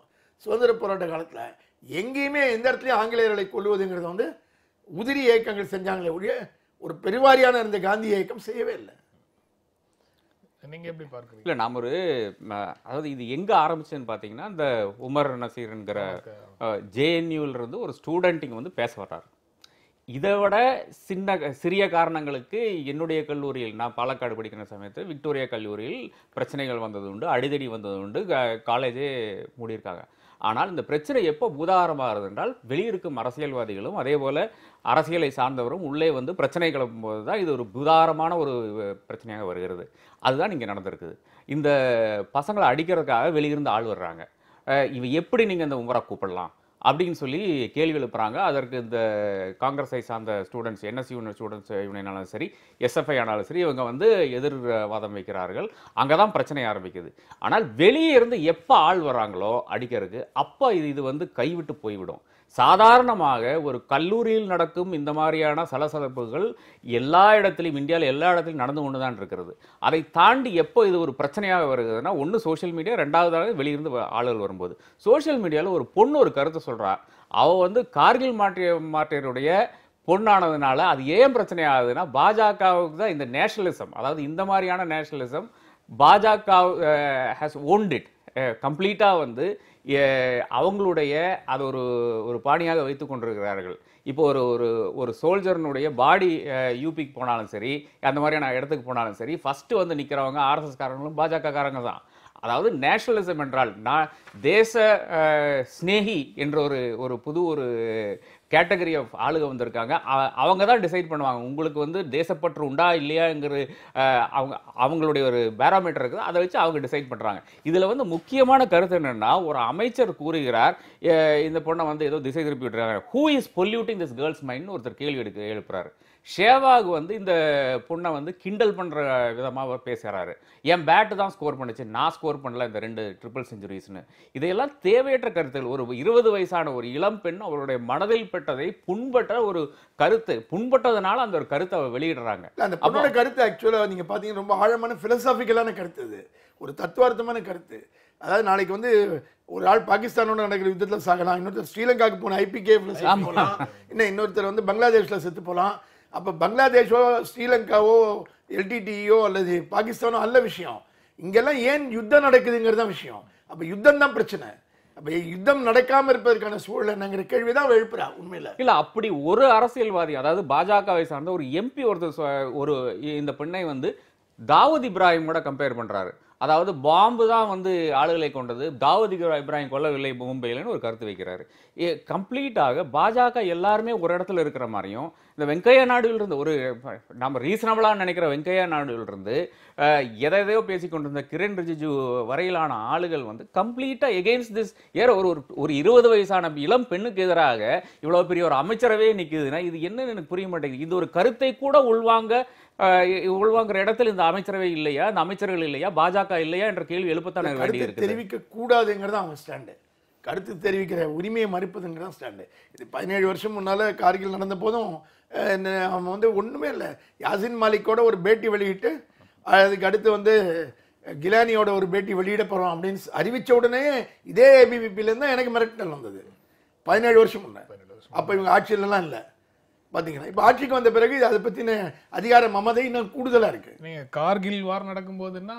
சுதந்திர போராட்ட காலத்தில் எங்கேயுமே எந்த இடத்துலையும் ஆங்கிலேயர்களை கொல்லுவதுங்கிறத வந்து உதிரி இயக்கங்கள் செஞ்சாங்களே ஒழிய ஒரு பெருவாரியான இருந்த காந்தி இயக்கம் செய்யவே இல்லை நீங்கள் எப்படி பார்க்குறீங்க இல்லை நாம் ஒரு அதாவது இது எங்கே ஆரம்பிச்சதுன்னு பார்த்தீங்கன்னா இந்த உமர் நசீர்ங்கிற ஜேஎன்யூலேருந்து ஒரு ஸ்டூடெண்ட் வந்து பேச வர்றாரு இதை விட சின்ன சிறிய காரணங்களுக்கு என்னுடைய கல்லூரியில் நான் பாலக்காடு படிக்கிற சமயத்தில் விக்டோரியா கல்லூரியில் பிரச்சனைகள் வந்தது உண்டு அடிதடி வந்தது உண்டு காலேஜே மூடியிருக்காங்க ஆனால் இந்த பிரச்சனை எப்போ உதாரணமாகிறது என்றால் வெளியிருக்கும் அரசியல்வாதிகளும் அதே போல் அரசியலை சார்ந்தவரும் உள்ளே வந்து பிரச்சனை கிளம்பும்போது தான் இது ஒரு பூதாகரமான ஒரு பிரச்சனையாக வருகிறது அதுதான் இங்கே நடந்திருக்குது இந்த பசங்களை அடிக்கிறதுக்காக வெளியிருந்து ஆள் வர்றாங்க இவ எப்படி நீங்கள் இந்த உமரா கூப்பிடலாம் அப்படின்னு சொல்லி கேள்வி எழுப்புறாங்க அதற்கு இந்த காங்கிரஸை சார்ந்த ஸ்டூடெண்ட்ஸ் என்எஸ்யூ ஸ்டூடெண்ட்ஸ் யூனியன் ஆனாலும் சரி எஸ்எஃப்ஐ ஆனாலும் சரி இவங்க வந்து எதிர்வாதம் வைக்கிறார்கள் அங்கே தான் பிரச்சனை ஆரம்பிக்குது ஆனால் வெளியே இருந்து எப்போ ஆள் வராங்களோ அடிக்கிறதுக்கு அப்போ இது இது வந்து கைவிட்டு போய்விடும் சாதாரணமாக ஒரு கல்லூரியில் நடக்கும் இந்த மாதிரியான சலசலப்புகள் எல்லா இடத்துலையும் இந்தியாவில் எல்லா இடத்துலையும் நடந்து கொண்டு தான் இருக்கிறது அதை தாண்டி எப்போ இது ஒரு பிரச்சனையாக வருகிறதுனா ஒன்று சோஷியல் மீடியா ரெண்டாவதாக வெளியிருந்து ஆளுகள் வரும்போது சோஷியல் மீடியாவில் ஒரு பொண்ணு ஒரு கருத்தை சொல்கிறா அவள் வந்து கார்கில் மாற்றிய மாற்றியருடைய பொண்ணானதுனால அது ஏன் பிரச்சனை ஆகுதுன்னா பாஜகவுக்கு தான் இந்த நேஷனலிசம் அதாவது இந்த மாதிரியான நேஷனலிசம் பாஜக ஹேஸ் ஓன்ட் இட் கம்ப்ளீட்டாக வந்து அவங்களுடைய அது ஒரு ஒரு பாணியாக வைத்து கொண்டிருக்கிறார்கள் இப்போ ஒரு ஒரு ஒரு சோல்ஜர்னுடைய பாடி யூபிக்கு போனாலும் சரி அந்த மாதிரியான இடத்துக்கு போனாலும் சரி ஃபஸ்ட்டு வந்து நிற்கிறவங்க பாஜக காரங்க தான் அதாவது நேஷனலிசம் என்றால் நான் தேச ஸ்னேகி என்ற ஒரு ஒரு புது ஒரு கேட்டகரி ஆஃப் ஆளுக வந்திருக்காங்க அவங்க தான் டிசைட் பண்ணுவாங்க உங்களுக்கு வந்து தேசப்பற்று உண்டா இல்லையாங்கிற அவங்க அவங்களுடைய ஒரு பேராமீட்டர் இருக்குது அதை வச்சு அவங்க டிசைட் பண்ணுறாங்க இதில் வந்து முக்கியமான கருத்து என்னென்னா ஒரு அமைச்சர் கூறுகிறார் இந்த பொண்ணை வந்து ஏதோ திசை திருப்பி விட்டுறாங்க who is polluting this girl's மைண்ட்னு ஒருத்தர் கேள்வி எடுக்க எழுப்புறாரு ஷேவாக் வந்து இந்த பொண்ணை வந்து கிண்டல் பண்ணுற விதமாக பேசுகிறாரு என் பேட்டு தான் ஸ்கோர் பண்ணுச்சு நான் ஸ்கோர் பண்ணல இந்த ரெண்டு ட்ரிபிள் செஞ்சுரிஸ்னு இதையெல்லாம் தேவையற்ற கருத்துகள் ஒரு இருபது வயசான ஒரு இளம் பெண் அவருடைய மனதில் பெற்றதை புண்பட்ட ஒரு கருத்து புண்பட்டதுனால அந்த ஒரு கருத்தை அவர் வெளியிடுறாங்க அந்த பொண்ணோட கருத்து ஆக்சுவலாக நீங்கள் பார்த்தீங்கன்னா ரொம்ப ஆழமான ஃபிலசாபிக்கலான கருத்து அது ஒரு தத்துவார்த்தமான கருத்து அதாவது நாளைக்கு வந்து ஒரு ஆள் பாகிஸ்தானோட நடக்கிற யுத்தத்தில் சாகலாம் இன்னொருத்தர் ஸ்ரீலங்காவுக்கு போன ஐபிகே இன்னும் இன்னொருத்தர் வந்து பங்களாதேஷில் செத்து போகலாம் அப்போ பங்களாதேஷோ ஸ்ரீலங்காவோ எல்டிடிஇயோ e அல்லது பாகிஸ்தானோ அல்ல விஷயம் இங்கெல்லாம் ஏன் யுத்தம் நடக்குதுங்கிறது தான் விஷயம் அப்போ யுத்தம் தான் பிரச்சனை அப்போ யுத்தம் நடக்காமல் இருப்பதற்கான சூழல் என்னங்கிற கேள்வி தான் எழுப்புறா உண்மையில் இல்லை அப்படி ஒரு அரசியல்வாதி அதாவது பாஜகவை சார்ந்த ஒரு எம்பி ஒருத்தர் ஒரு இந்த பெண்ணை வந்து தாவூத் இப்ராஹிமோட கம்பேர் பண்ணுறாரு அதாவது பாம்பு தான் வந்து ஆளுகளை கொண்டது தாவூதி இப்ராஹிம் கொல்லவில்லை மும்பையில் ஒரு கருத்து வைக்கிறாரு கம்ப்ளீட்டாக பாஜக எல்லாருமே ஒரு இடத்துல இருக்கிற மாதிரியும் இந்த வெங்கையா இருந்து ஒரு நம்ம ரீசனபிளாக நினைக்கிற வெங்கையா நாடுவிலிருந்து எதை எதையோ பேசி கொண்டிருந்த கிரண் ரிஜிஜு வரையிலான ஆளுகள் வந்து கம்ப்ளீட்டாக எகெயின்ஸ்ட் திஸ் ஏற ஒரு ஒரு இருபது வயசான இளம் பெண்ணுக்கு எதிராக இவ்வளோ பெரிய ஒரு அமைச்சரவே நிற்குதுன்னா இது என்னன்னு எனக்கு புரிய மாட்டேங்குது இது ஒரு கருத்தை கூட உள்வாங்க உள்வாங்கிற இடத்தில் இந்த அமைச்சரவை இல்லையா இந்த அமைச்சர்கள் இல்லையா பாஜக இல்லையா என்ற கேள்வி எழுப்பத்தான கருத்து தெரிவிக்க கூடாதுங்கிறது அவங்க ஸ்டாண்டு கருத்து தெரிவிக்கிற உரிமையை மறுப்பதுங்கிறதா ஸ்டாண்டு இது பதினேழு வருஷம் முன்னால் கார்கில் நடந்த போதும் அவன் வந்து ஒன்றுமே இல்லை யாசின் மாலிக்கோட ஒரு பேட்டி வெளியிட்டு அதுக்கு அடுத்து வந்து கிலானியோட ஒரு பேட்டி வெளியிட போகிறோம் அப்படின்னு அறிவித்த உடனே இதே தான் எனக்கு மிரட்டல் வந்தது பதினேழு வருஷம் முன்னே அப்போ இவங்க ஆட்சியிலலாம் இல்லை பார்த்தீங்கன்னா இப்போ ஆட்சிக்கு வந்த பிறகு அதை பற்றின அதிகார மமதை இன்னும் கூடுதலாக இருக்குது நீங்கள் கார்கில் வார் நடக்கும்போதுன்னா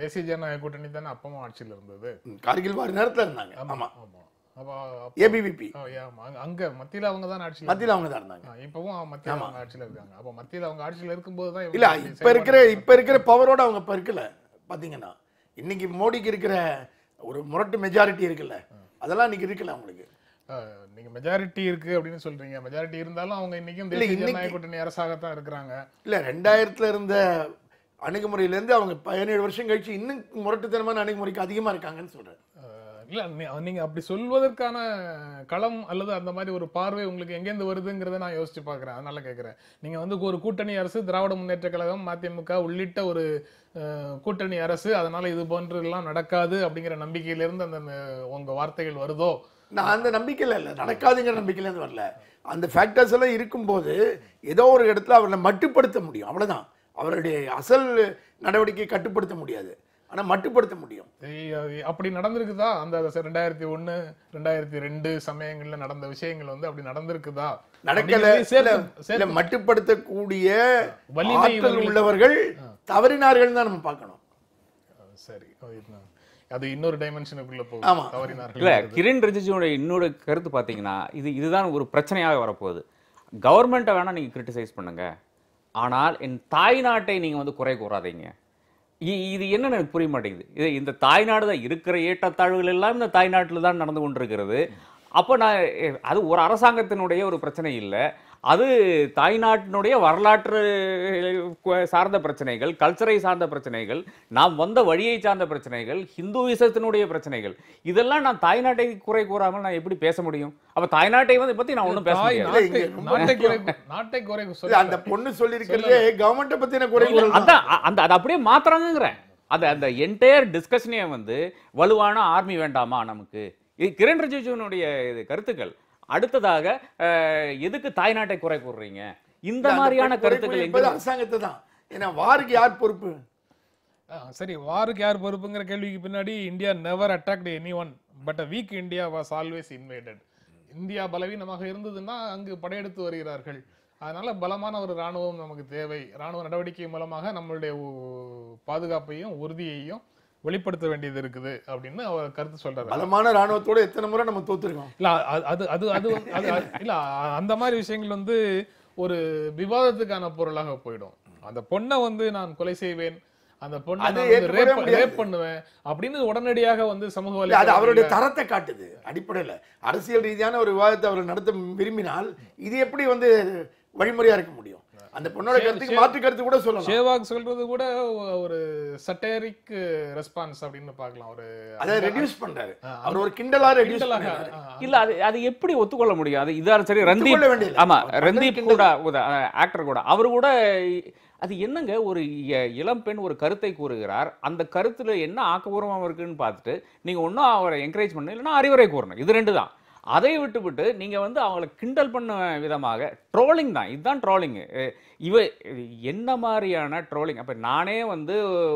தேசிய ஜனநாயக கூட்டணி தானே அப்பவும் ஆட்சியில் இருந்தது கார்கில் வார் நேரத்தில் இருந்தாங்க ஆமாம் ஆமாம் அப்போ ஏபிவிபி அங்கே மத்தியில் அவங்க தான் ஆட்சி மத்தியில் அவங்க தான் இருந்தாங்க இப்போவும் மத்தியில் அவங்க ஆட்சியில் இருக்காங்க அப்போ மத்தியில் அவங்க ஆட்சியில் இருக்கும்போது தான் இல்லை இப்போ இருக்கிற இப்போ இருக்கிற பவரோட அவங்க இப்போ இருக்கல பார்த்தீங்கன்னா இன்னைக்கு மோடிக்கு இருக்கிற ஒரு முரட்டு மெஜாரிட்டி இருக்குல்ல அதெல்லாம் இன்னைக்கு இருக்கல அவங்களுக்கு நீங்க மெஜாரிட்டி இருக்கு அப்படின்னு சொல்றீங்க மெஜாரிட்டி இருந்தாலும் அவங்க இன்னைக்கும் தேசிய ஜனநாயக கூட்டணி அரசாகத்தான் இருக்கிறாங்க இல்ல ரெண்டாயிரத்துல இருந்த அணுகுமுறையிலேருந்து அவங்க பதினேழு வருஷம் கழிச்சு இன்னும் முரட்டுத்தனமான அணுகுமுறைக்கு அதிகமா இருக்காங்கன்னு சொல்றேன் இல்லை நீங்கள் அப்படி சொல்வதற்கான களம் அல்லது அந்த மாதிரி ஒரு பார்வை உங்களுக்கு எங்கேருந்து வருதுங்கிறத நான் யோசிச்சு பார்க்குறேன் அதனால கேட்குறேன் நீங்கள் வந்து ஒரு கூட்டணி அரசு திராவிட முன்னேற்ற கழகம் மதிமுக உள்ளிட்ட ஒரு கூட்டணி அரசு அதனால் இது போன்றெல்லாம் நடக்காது அப்படிங்கிற நம்பிக்கையிலேருந்து அந்த உங்கள் வார்த்தைகள் வருதோ நான் அந்த நம்பிக்கையில் இல்லை நடக்காதுங்கிற நம்பிக்கையிலேருந்து வரல அந்த ஃபேக்டர்ஸ் எல்லாம் இருக்கும்போது ஏதோ ஒரு இடத்துல அவரை மட்டுப்படுத்த முடியும் அவ்வளோதான் அவருடைய அசல் நடவடிக்கையை கட்டுப்படுத்த முடியாது ஆனால் மட்டுப்படுத்த முடியும் அப்படி நடந்திருக்குதா அந்த ரெண்டாயிரத்தி ஒன்று ரெண்டாயிரத்தி ரெண்டு சமயங்களில் நடந்த விஷயங்கள் வந்து அப்படி நடந்திருக்குதா நடக்கல மட்டுப்படுத்தக்கூடிய வலிமையில் உள்ளவர்கள் தவறினார்கள் தான் நம்ம பார்க்கணும் சரி அது இன்னொரு டைமென்ஷனுக்குள்ள போகும் தவறினார்கள் இல்லை கிரண் ரிஜிஜுடைய இன்னொரு கருத்து பார்த்தீங்கன்னா இது இதுதான் ஒரு பிரச்சனையாக வரப்போகுது கவர்மெண்ட்டை வேணால் நீங்கள் கிரிட்டிசைஸ் பண்ணுங்க ஆனால் என் தாய் நாட்டை நீங்கள் வந்து குறை கூறாதீங்க இது என்ன எனக்கு புரிய மாட்டேங்குது இது இந்த தாய்நாடு தான் இருக்கிற ஏற்றத்தாழ்வுகள் எல்லாம் இந்த தாய்நாட்டில் தான் நடந்து கொண்டிருக்கிறது அப்போ நான் அது ஒரு அரசாங்கத்தினுடைய ஒரு பிரச்சனை இல்லை அது தாய்நாட்டினுடைய வரலாற்று சார்ந்த பிரச்சனைகள் கல்ச்சரை சார்ந்த பிரச்சனைகள் நாம் வந்த வழியை சார்ந்த பிரச்சனைகள் ஹிந்துவிசத்தினுடைய பிரச்சனைகள் இதெல்லாம் நான் தாய்நாட்டை குறை கூறாமல் நான் எப்படி பேச முடியும் அப்ப தாய்நாட்டை வந்து பத்தி நான் ஒன்றும் பேச நாட்டை குறை அந்த பொண்ணு சொல்லியிருக்கிறதே கவர்மெண்ட்டை பத்தி குறை அதான் அந்த அதை அப்படியே மாத்துறாங்கிறேன் அது அந்த என்டையர் டிஸ்கஷனே வந்து வலுவான ஆர்மி வேண்டாமா நமக்கு இது கிரண் ரிஜிஜுனுடைய இது கருத்துக்கள் அடுத்ததாக எதுக்கு தாய்நாட்டை குறை கூறுறீங்க இந்த மாதிரியான கருத்துக்கள் அரசாங்கத்தை தான் ஏன்னா வாருக்கு யார் பொறுப்பு சரி வாருக்கு யார் பொறுப்புங்கிற கேள்விக்கு பின்னாடி India never attract anyone but a weak India was always invited India பலவீனமாக இருந்ததுன்னா அங்கு படையெடுத்து வருகிறார்கள் அதனால பலமான ஒரு இராணுவம் நமக்கு தேவை இராணுவ நடவடிக்கை மூலமாக நம்மளுடைய பாதுகாப்பையும் உறுதியையும் வெளிப்படுத்த வேண்டியது இருக்குது அப்படின்னு அவர் கருத்து சொல்றாரு பலமான ராணுவத்தோட எத்தனை முறை நம்ம தோத்துருக்கோம் இல்ல அது அது அது அது இல்ல அந்த மாதிரி விஷயங்கள் வந்து ஒரு விவாதத்துக்கான பொருளாக போயிடும் அந்த பொண்ணை வந்து நான் கொலை செய்வேன் அந்த பொண்ணை பண்ணுவேன் அப்படின்னு உடனடியாக வந்து சமூக அது அவருடைய தரத்தை காட்டுது அடிப்படையில் அரசியல் ரீதியான ஒரு விவாதத்தை அவர் நடத்த விரும்பினால் இது எப்படி வந்து வழிமுறையா இருக்க முடியும் அந்த பொண்ணோட கருத்துக்கு மாற்று கருத்து கூட சொல்லலாம் சேவாக் சொல்றது கூட ஒரு சட்டேரிக் ரெஸ்பான்ஸ் அப்படின்னு பார்க்கலாம் ஒரு அதை ரெடியூஸ் பண்றாரு அவர் ஒரு கிண்டலா ரெடியூஸ் இல்ல அது அது எப்படி ஒத்துக்கொள்ள முடியும் அது இதா சரி ரந்தீப் ஆமா ரந்தீப் கூட ஆக்டர் கூட அவர் கூட அது என்னங்க ஒரு இளம் பெண் ஒரு கருத்தை கூறுகிறார் அந்த கருத்துல என்ன ஆக்கபூர்வமா இருக்குன்னு பார்த்துட்டு நீங்க ஒன்றும் அவரை என்கரேஜ் பண்ணணும் இல்லைன்னா அறிவுரை கூறணும் இது ரெண்டு தான் அதை விட்டுவிட்டு நீங்கள் வந்து அவங்கள கிண்டல் பண்ண விதமாக ட்ரோலிங் தான் இதுதான் ட்ரோலிங்கு இவ என்ன மாதிரியான ட்ரோலிங் அப்போ நானே வந்து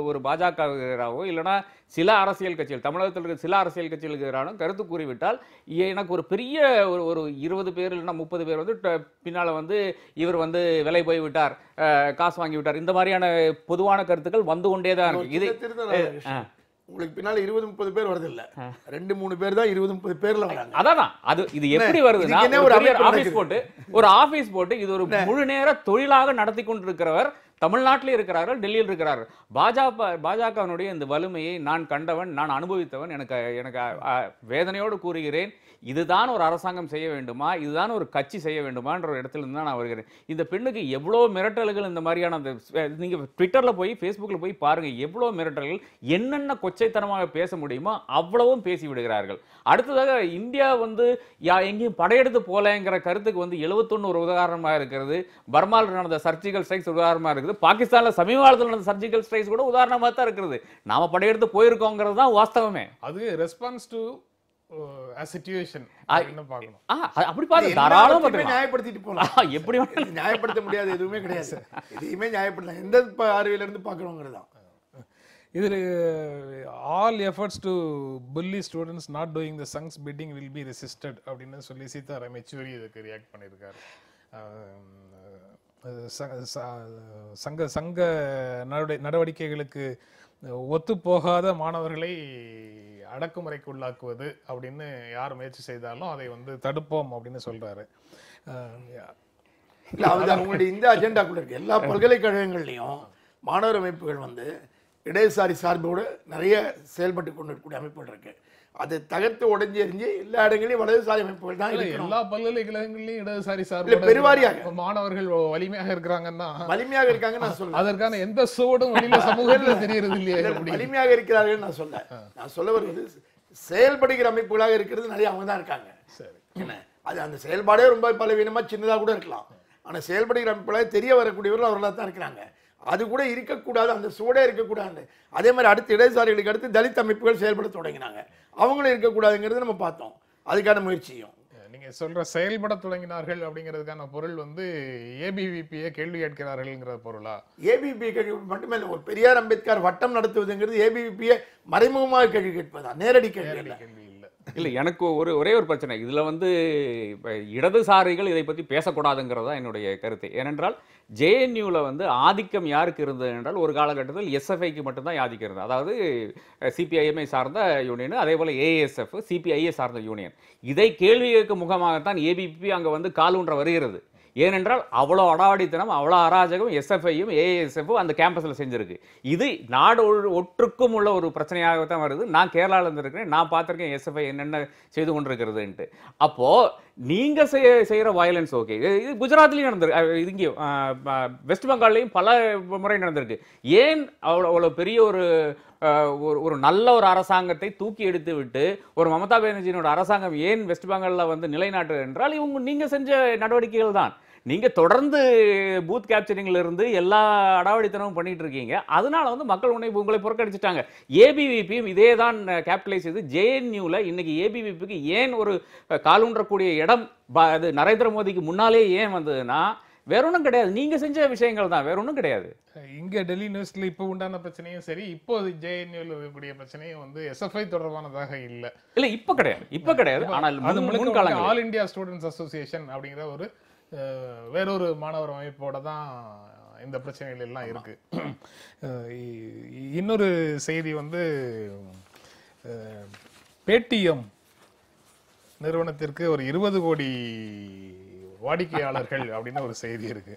ஒரு பாஜகவோ இல்லைனா சில அரசியல் கட்சிகள் தமிழகத்தில் இருக்கிற சில அரசியல் கட்சிகளுக்கு எதிரான கருத்து கூறிவிட்டால் எனக்கு ஒரு பெரிய ஒரு ஒரு இருபது பேர் இல்லைனா முப்பது பேர் வந்து பின்னால் வந்து இவர் வந்து விலை போய்விட்டார் காசு வாங்கி விட்டார் இந்த மாதிரியான பொதுவான கருத்துக்கள் வந்து கொண்டே தான் இருக்குது இது உங்களுக்கு பின்னால இருபது முப்பது பேர் வருது இல்ல ரெண்டு மூணு பேர் தான் இருபது முப்பது பேர்ல வராங்க அதான் அது இது எப்படி வருதுன்னா ஒரு ஆபீஸ் போட்டு ஒரு ஆபீஸ் போட்டு இது ஒரு முழு நேர தொழிலாக நடத்தி கொண்டிருக்கிறவர் தமிழ்நாட்டில் இருக்கிறார்கள் டெல்லியில் இருக்கிறார்கள் பாஜக பாஜகவினுடைய இந்த வலிமையை நான் கண்டவன் நான் அனுபவித்தவன் எனக்கு எனக்கு வேதனையோடு கூறுகிறேன் இதுதான் ஒரு அரசாங்கம் செய்ய வேண்டுமா இதுதான் ஒரு கட்சி செய்ய வேண்டுமான்ற ஒரு இடத்துல இருந்து தான் நான் வருகிறேன் இந்த பெண்ணுக்கு எவ்வளோ மிரட்டல்கள் இந்த மாதிரியான அந்த நீங்கள் ட்விட்டரில் போய் ஃபேஸ்புக்கில் போய் பாருங்கள் எவ்வளோ மிரட்டல்கள் என்னென்ன கொச்சைத்தனமாக பேச முடியுமோ அவ்வளவும் பேசி விடுகிறார்கள் அடுத்ததாக இந்தியா வந்து யா எங்கேயும் படையெடுத்து போகலங்கிற கருத்துக்கு வந்து எழுபத்தொன்று ஒரு உதாரணமாக இருக்கிறது பர்மாவில் நடந்த சர்ச்சைகள் சைஸ் உதாரணமாக இருக்குது இருக்குது பாகிஸ்தானில் சமீப காலத்தில் நடந்த சர்ஜிக்கல் ஸ்ட்ரைக்ஸ் கூட உதாரணமாக தான் இருக்கிறது நாம் படையெடுத்து போயிருக்கோங்கிறது தான் வாஸ்தவமே அது ரெஸ்பான்ஸ் டு அப்படி பாருங்க நியாயப்படுத்திட்டு போகலாம் எப்படி நியாயப்படுத்த முடியாது எதுவுமே கிடையாது எதையுமே எந்த all efforts to bully not doing will be resisted அப்படின்னு சொல்லி சீதாராம் யெச்சூரி இதுக்கு ரியாக்ட் பண்ணியிருக்காரு சங்க சங்க நடவடிக்கைகளுக்கு ஒத்து போகாத மாணவர்களை அடக்குமுறைக்கு உள்ளாக்குவது அப்படின்னு யார் முயற்சி செய்தாலும் அதை வந்து தடுப்போம் அப்படின்னு சொல்றாரு அவங்களுடைய இந்த கூட இருக்கு எல்லா பல்கலைக்கழகங்கள்லையும் மாணவர் அமைப்புகள் வந்து இடதுசாரி சார்போடு நிறைய செயல்பட்டு கொண்டு இருக்கக்கூடிய அமைப்புகள் இருக்குது அது தகர்த்து உடஞ்சி எரிஞ்சு எல்லா இடங்களையும் வலதுசாரி அமைப்புகள் தான் எல்லா பல்கலைக்கழகங்களையும் இடதுசாரி சார் பெருவாரியாக மாணவர்கள் வலிமையாக இருக்கிறாங்கன்னா வலிமையாக இருக்காங்க நான் சொல்றேன் அதற்கான எந்த சோடும் வெளியில சமூகத்தில் தெரியறது இல்லையா வலிமையாக இருக்கிறார்கள் நான் சொல்ல நான் சொல்ல வருவது செயல்படுகிற அமைப்புகளாக இருக்கிறது நிறைய அவங்க தான் இருக்காங்க சரி அது அந்த செயல்பாடே ரொம்ப பலவீனமா சின்னதாக கூட இருக்கலாம் ஆனால் செயல்படுகிற அமைப்புகளாக தெரிய வரக்கூடியவர்கள் அவர்களாக தான் இருக்கிறாங்க அது கூட இருக்கக்கூடாது அந்த சூடே இருக்கக்கூடாது அதே மாதிரி அடுத்து இடதுசாரிகளுக்கு அடுத்து தலித் அமைப்புகள் செயல்பட தொடங்கினாங்க அவங்களும் இருக்கக்கூடாதுங்கிறது நம்ம பார்த்தோம் அதுக்கான முயற்சியும் நீங்கள் சொல்கிற செயல்பட தொடங்கினார்கள் அப்படிங்கிறதுக்கான பொருள் வந்து ஏபிவிபியை கேள்வி கேட்கிறார்கள்ங்கிற பொருளா ஏபிபி கேள்வி மட்டுமே இல்லை ஒரு பெரியார் அம்பேத்கர் வட்டம் நடத்துவதுங்கிறது ஏபிவிபியை மறைமுகமாக கேள்வி கேட்பதா நேரடி கேள்வி கேள்வி இல்லை இல்லை எனக்கு ஒரு ஒரே ஒரு பிரச்சனை இதில் வந்து இப்போ இடதுசாரிகள் இதை பற்றி பேசக்கூடாதுங்கிறதா என்னுடைய கருத்து ஏனென்றால் ஜேஎன்யூவில் வந்து ஆதிக்கம் யாருக்கு இருந்தது என்றால் ஒரு காலகட்டத்தில் எஸ்எஃப்ஐக்கு மட்டும்தான் ஆதிக்கம் இருந்தது அதாவது சிபிஐஎம்ஐ சார்ந்த யூனியன் அதே போல் ஏஎஸ்எஃப் சிபிஐஏ சார்ந்த யூனியன் இதை கேள்வி கேட்க முகமாகத்தான் ஏபிபி அங்கே வந்து காலூன்ற வருகிறது ஏனென்றால் அவ்வளோ அடாவடித்தனம் அவ்வளோ அராஜகம் எஸ்எஃப்ஐயும் ஏஎஸ்எஃப்பும் அந்த கேம்பஸில் செஞ்சுருக்கு இது நாடு ஒற்றுக்கும் உள்ள ஒரு பிரச்சனையாக தான் வருது நான் கேரளாவில் இருந்திருக்கிறேன் நான் பார்த்துருக்கேன் எஸ்எஃப்ஐ என்னென்ன செய்து கொண்டிருக்கிறதுன்ட்டு அப்போது நீங்க செய்யற வயலன்ஸ் ஓகே இது குஜராத்லயும் நடந்திருக்கு இது வெஸ்ட் பெங்கால்லையும் பல முறை நடந்திருக்கு ஏன் அவ்வளோ அவ்வளோ பெரிய ஒரு ஒரு ஒரு நல்ல ஒரு அரசாங்கத்தை தூக்கி எடுத்து விட்டு ஒரு மமதா பானர்ஜியினோட அரசாங்கம் ஏன் வெஸ்ட் பெங்காலில் வந்து நிலைநாட்டு என்றால் இவங்க நீங்கள் செஞ்ச நடவடிக்கைகள் தான் நீங்கள் தொடர்ந்து பூத் கேப்சரிங்லேருந்து எல்லா அடாவடித்தனமும் பண்ணிகிட்டு இருக்கீங்க அதனால வந்து மக்கள் உன்னை உங்களை புறக்கடிச்சிட்டாங்க ஏபிவிபியும் இதே தான் கேபிட்டலைஸ் செய்து ஜேஎன்யூவில் இன்றைக்கி ஏபிவிபிக்கு ஏன் ஒரு காலூன்றக்கூடிய இடம் அது நரேந்திர மோடிக்கு முன்னாலே ஏன் வந்ததுன்னா வேற ஒன்றும் கிடையாது நீங்கள் செஞ்ச விஷயங்கள் தான் வேற ஒன்றும் கிடையாது இங்கே டெல்லி நியூஸில் இப்போ உண்டான பிரச்சனையும் சரி இப்போ ஜேஎன்யூவில் இருக்கக்கூடிய பிரச்சனையும் வந்து எஸ்எஃப்ஐ தொடர்பானதாக இல்லை இல்லை இப்போ கிடையாது இப்போ கிடையாது ஆனால் ஆல் இந்தியா ஸ்டூடெண்ட்ஸ் அசோசியேஷன் அப்படிங்கிற ஒரு வேறொரு மாணவர் அமைப்போட தான் இந்த பிரச்சனைகள் எல்லாம் இருக்கு இன்னொரு செய்தி வந்து பேடிஎம் நிறுவனத்திற்கு ஒரு இருபது கோடி வாடிக்கையாளர்கள் அப்படின்னு ஒரு செய்தி இருக்கு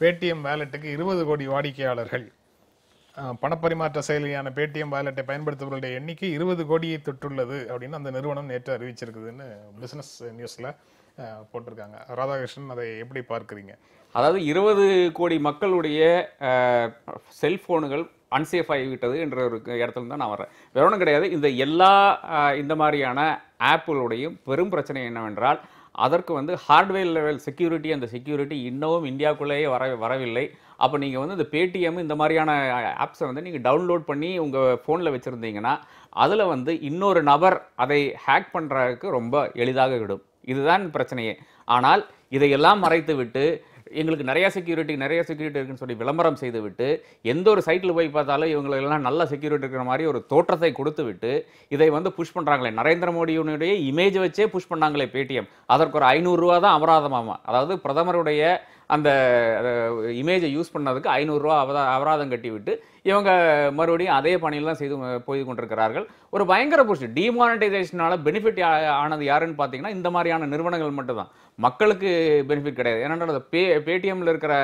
பேடிஎம் வேலெட்டுக்கு இருபது கோடி வாடிக்கையாளர்கள் பணப்பரிமாற்ற செயலியான பேடிஎம் வேலெட்டை பயன்படுத்துபவர்களுடைய எண்ணிக்கை இருபது கோடியை தொட்டுள்ளது அப்படின்னு அந்த நிறுவனம் நேற்று அறிவிச்சிருக்குதுன்னு பிஸ்னஸ் நியூஸில் போட்டிருக்காங்க ராதாகிருஷ்ணன் அதை எப்படி பார்க்குறீங்க அதாவது இருபது கோடி மக்களுடைய செல்ஃபோனுகள் அன்சேஃப் ஆகிவிட்டது என்ற ஒரு இடத்துல தான் நான் வரேன் வேற ஒன்றும் கிடையாது இந்த எல்லா இந்த மாதிரியான ஆப்புகளுடையும் பெரும் பிரச்சனை என்னவென்றால் அதற்கு வந்து ஹார்ட்வேர் லெவல் செக்யூரிட்டி அந்த செக்யூரிட்டி இன்னமும் இந்தியாவுக்குள்ளேயே வர வரவில்லை அப்போ நீங்கள் வந்து இந்த பேடிஎம் இந்த மாதிரியான ஆப்ஸை வந்து நீங்கள் டவுன்லோட் பண்ணி உங்கள் ஃபோனில் வச்சுருந்தீங்கன்னா அதில் வந்து இன்னொரு நபர் அதை ஹேக் பண்ணுறதுக்கு ரொம்ப எளிதாக விடும் இதுதான் பிரச்சனையே ஆனால் இதையெல்லாம் மறைத்துவிட்டு எங்களுக்கு நிறையா செக்யூரிட்டி நிறைய செக்யூரிட்டி இருக்குன்னு சொல்லி விளம்பரம் செய்துவிட்டு எந்த ஒரு சைட்டில் போய் பார்த்தாலும் இவங்களுக்கெல்லாம் நல்ல செக்யூரிட்டி இருக்கிற மாதிரி ஒரு தோற்றத்தை கொடுத்து விட்டு இதை வந்து புஷ் பண்ணுறாங்களே நரேந்திர மோடியினுடைய இமேஜ் வச்சே புஷ் பண்ணாங்களே பேடிஎம் அதற்கு ஒரு ஐநூறுரூவா தான் அபராதமாமா அதாவது பிரதமருடைய அந்த இமேஜை யூஸ் பண்ணதுக்கு ஐநூறுரூவா அவதா அபராதம் கட்டிவிட்டு இவங்க மறுபடியும் அதே பணியெல்லாம் செய்து போய் கொண்டிருக்கிறார்கள் ஒரு பயங்கர புஷ் டிமானடைசேஷனால் பெனிஃபிட் ஆனது யாருன்னு பார்த்தீங்கன்னா இந்த மாதிரியான நிறுவனங்கள் மட்டும்தான் மக்களுக்கு பெனிஃபிட் கிடையாது ஏன்னா பே பேடிஎம்மில் இருக்கிற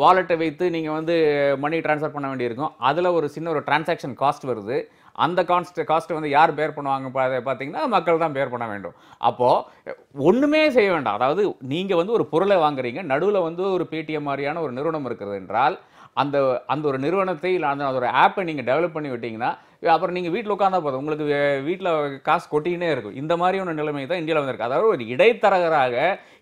வாலெட்டை வைத்து நீங்கள் வந்து மணி டிரான்ஸ்ஃபர் பண்ண வேண்டியிருக்கும் அதில் ஒரு சின்ன ஒரு டிரான்சாக்ஷன் காஸ்ட் வருது அந்த கான்ஸ்ட் காஸ்ட்டு வந்து யார் பேர் பண்ணுவாங்க பார்த்தீங்கன்னா மக்கள் தான் பேர் பண்ண வேண்டும் அப்போது ஒன்றுமே செய்ய வேண்டாம் அதாவது நீங்கள் வந்து ஒரு பொருளை வாங்குறீங்க நடுவில் வந்து ஒரு பேடிஎம் மாதிரியான ஒரு நிறுவனம் இருக்கிறது என்றால் அந்த அந்த ஒரு நிறுவனத்தை இல்லை அந்த ஒரு ஆப்பை நீங்கள் டெவலப் பண்ணி விட்டிங்கன்னா அப்புறம் நீங்கள் வீட்டில் உட்காந்தா போதும் உங்களுக்கு வீட்டில் காசு கொட்டினே இருக்கும் இந்த மாதிரியான நிலைமை தான் இந்தியாவில் வந்திருக்கு அதாவது ஒரு இடைத்தரகராக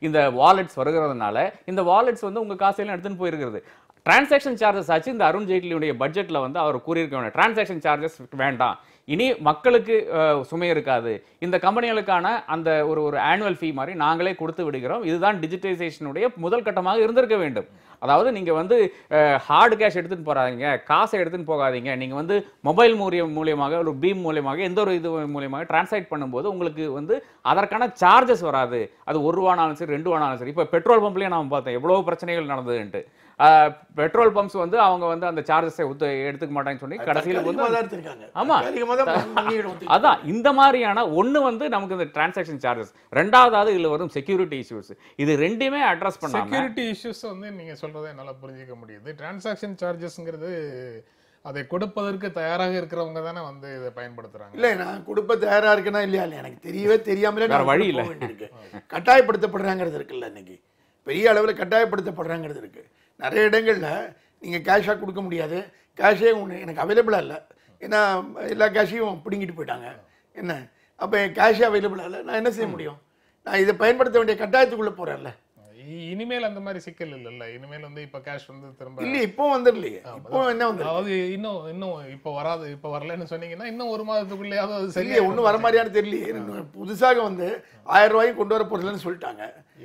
இந்த வாலெட்ஸ் வருகிறதுனால இந்த வாலெட்ஸ் வந்து உங்கள் காசையெல்லாம் எடுத்துன்னு போயிருக்கிறது டிரான்சாக்ஷன் சார்ஜஸ் ஆச்சு இந்த அருண் ஜேட்லியுடைய பட்ஜெட்டில் வந்து அவர் கூறியிருக்க டிரான்சாக்ஷன் சார்ஜஸ் வேண்டாம் இனி மக்களுக்கு சுமை இருக்காது இந்த கம்பெனிகளுக்கான அந்த ஒரு ஒரு ஆனுவல் ஃபீ மாதிரி நாங்களே கொடுத்து விடுகிறோம் இதுதான் டிஜிட்டலைசேஷனுடைய முதல் கட்டமாக இருந்திருக்க வேண்டும் அதாவது நீங்கள் வந்து ஹார்டு கேஷ் எடுத்துகிட்டு போகாதீங்க காசை எடுத்துகிட்டு போகாதீங்க நீங்கள் வந்து மொபைல் மூலியம் மூலியமாக ஒரு பீம் மூலியமாக எந்த ஒரு இது மூலியமாக டிரான்ஸாக்ட் பண்ணும்போது உங்களுக்கு வந்து அதற்கான சார்ஜஸ் வராது அது ஒரு ரூபானாலும் சரி ரெண்டு ரூபானாலும் சரி இப்போ பெட்ரோல் பம்ப்லேயே நாம் பார்த்தோம் எவ்வளோ பிரச்சனைகள் நடந்ததுன்ட்டு பெட்ரோல் பம்ப்ஸ் வந்து அவங்க வந்து அந்த சார்ஜஸை எடுத்துக்க மாட்டாங்கன்னு சொல்லி கடைசியில் ஆமா அதான் இந்த மாதிரியான ஒன்று வந்து நமக்கு இந்த டிரான்சாக்ஷன் சார்ஜஸ் ரெண்டாவதாவது இதில் வரும் செக்யூரிட்டி இஷ்யூஸ் இது ரெண்டுமே அட்ரஸ் பண்ண செக்யூரிட்டி இஷ்யூஸ் வந்து நீங்கள் சொல்கிறத என்னால் புரிஞ்சிக்க முடியுது டிரான்சாக்ஷன் சார்ஜஸ்ங்கிறது அதை கொடுப்பதற்கு தயாராக இருக்கிறவங்க தானே வந்து இதை பயன்படுத்துறாங்க இல்லை நான் கொடுப்ப தயாராக இருக்கேன்னா இல்லையா எனக்கு தெரியவே தெரியாமலே வழி இல்லை கட்டாயப்படுத்தப்படுறாங்கிறது இருக்குல்ல இன்னைக்கு பெரிய அளவில் கட்டாயப்படுத்தப்படுறாங்கிறது இருக்குது நிறைய இடங்களில் நீங்கள் கேஷாக கொடுக்க முடியாது கேஷே ஒன்று எனக்கு அவைலபிளாக இல்லை ஏன்னா எல்லா கேஷையும் பிடுங்கிட்டு போயிட்டாங்க என்ன அப்போ கேஷே அவைலபிளாக இல்லை நான் என்ன செய்ய முடியும் நான் இதை பயன்படுத்த வேண்டிய கட்டாயத்துக்குள்ளே போகிறேன்ல இனிமேல் அந்த மாதிரி சிக்கல் இல்லைல்ல இனிமேல் வந்து இப்போ கேஷ் வந்து திரும்ப இல்லை இப்போ வந்துடலையே இப்போ என்ன வந்து அதாவது இன்னும் இன்னும் இப்போ வராது இப்போ வரலன்னு சொன்னீங்கன்னா இன்னும் ஒரு மாதத்துக்குள்ளேயாவது அது சரியே ஒன்றும் வர மாதிரியான தெரியலையே புதுசாக வந்து ஆயிரம் ரூபாயும் கொண்டு வர போகிறதில்லன்னு சொல்லிட்டாங்க